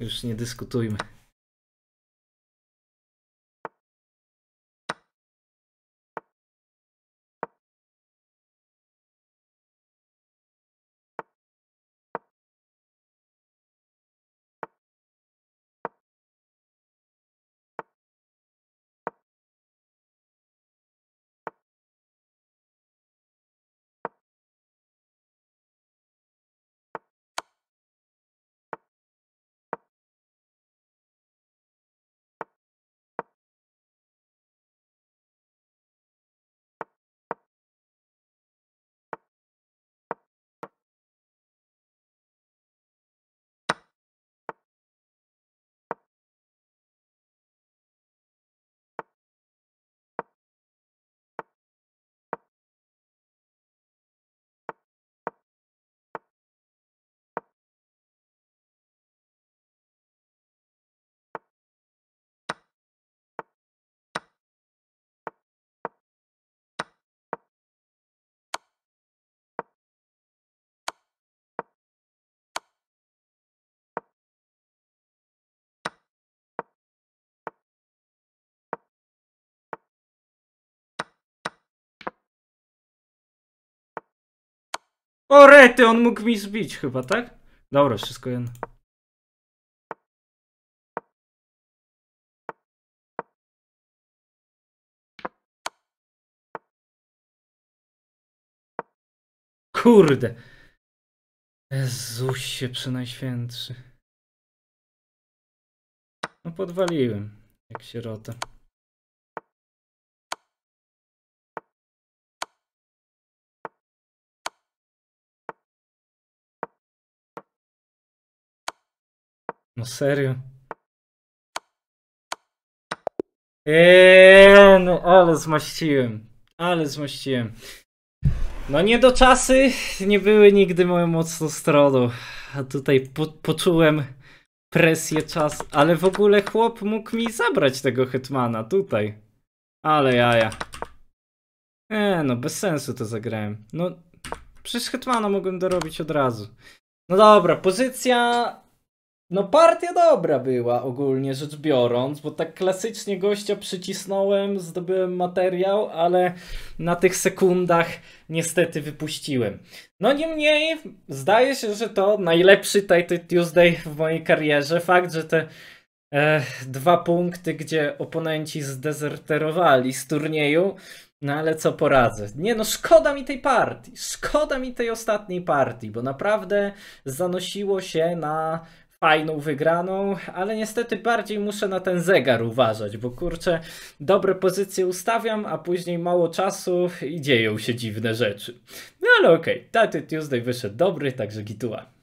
już nie dyskutujmy. O rety, on mógł mi zbić chyba, tak? Dobra, wszystko jedno. Kurde. Jezusie przynajświętszy. No podwaliłem, jak sierota. No serio? Eee, no ale zmaściłem. Ale zmaściłem. No nie do czasy nie były nigdy moją mocną stroną. A tutaj po poczułem presję czas. Ale w ogóle chłop mógł mi zabrać tego Hetmana tutaj. Ale jaja. E, no bez sensu to zagrałem. No, przecież Hetmana mogłem dorobić od razu. No dobra, pozycja no partia dobra była ogólnie rzecz biorąc, bo tak klasycznie gościa przycisnąłem, zdobyłem materiał, ale na tych sekundach niestety wypuściłem. No niemniej, zdaje się, że to najlepszy Title Tuesday w mojej karierze. Fakt, że te e, dwa punkty, gdzie oponenci zdezerterowali z turnieju, no ale co poradzę? Nie no, szkoda mi tej partii. Szkoda mi tej ostatniej partii, bo naprawdę zanosiło się na fajną wygraną, ale niestety bardziej muszę na ten zegar uważać, bo kurczę, dobre pozycje ustawiam, a później mało czasu i dzieją się dziwne rzeczy. No ale okej, okay. Taty Tuesday wyszedł dobry, także gituła.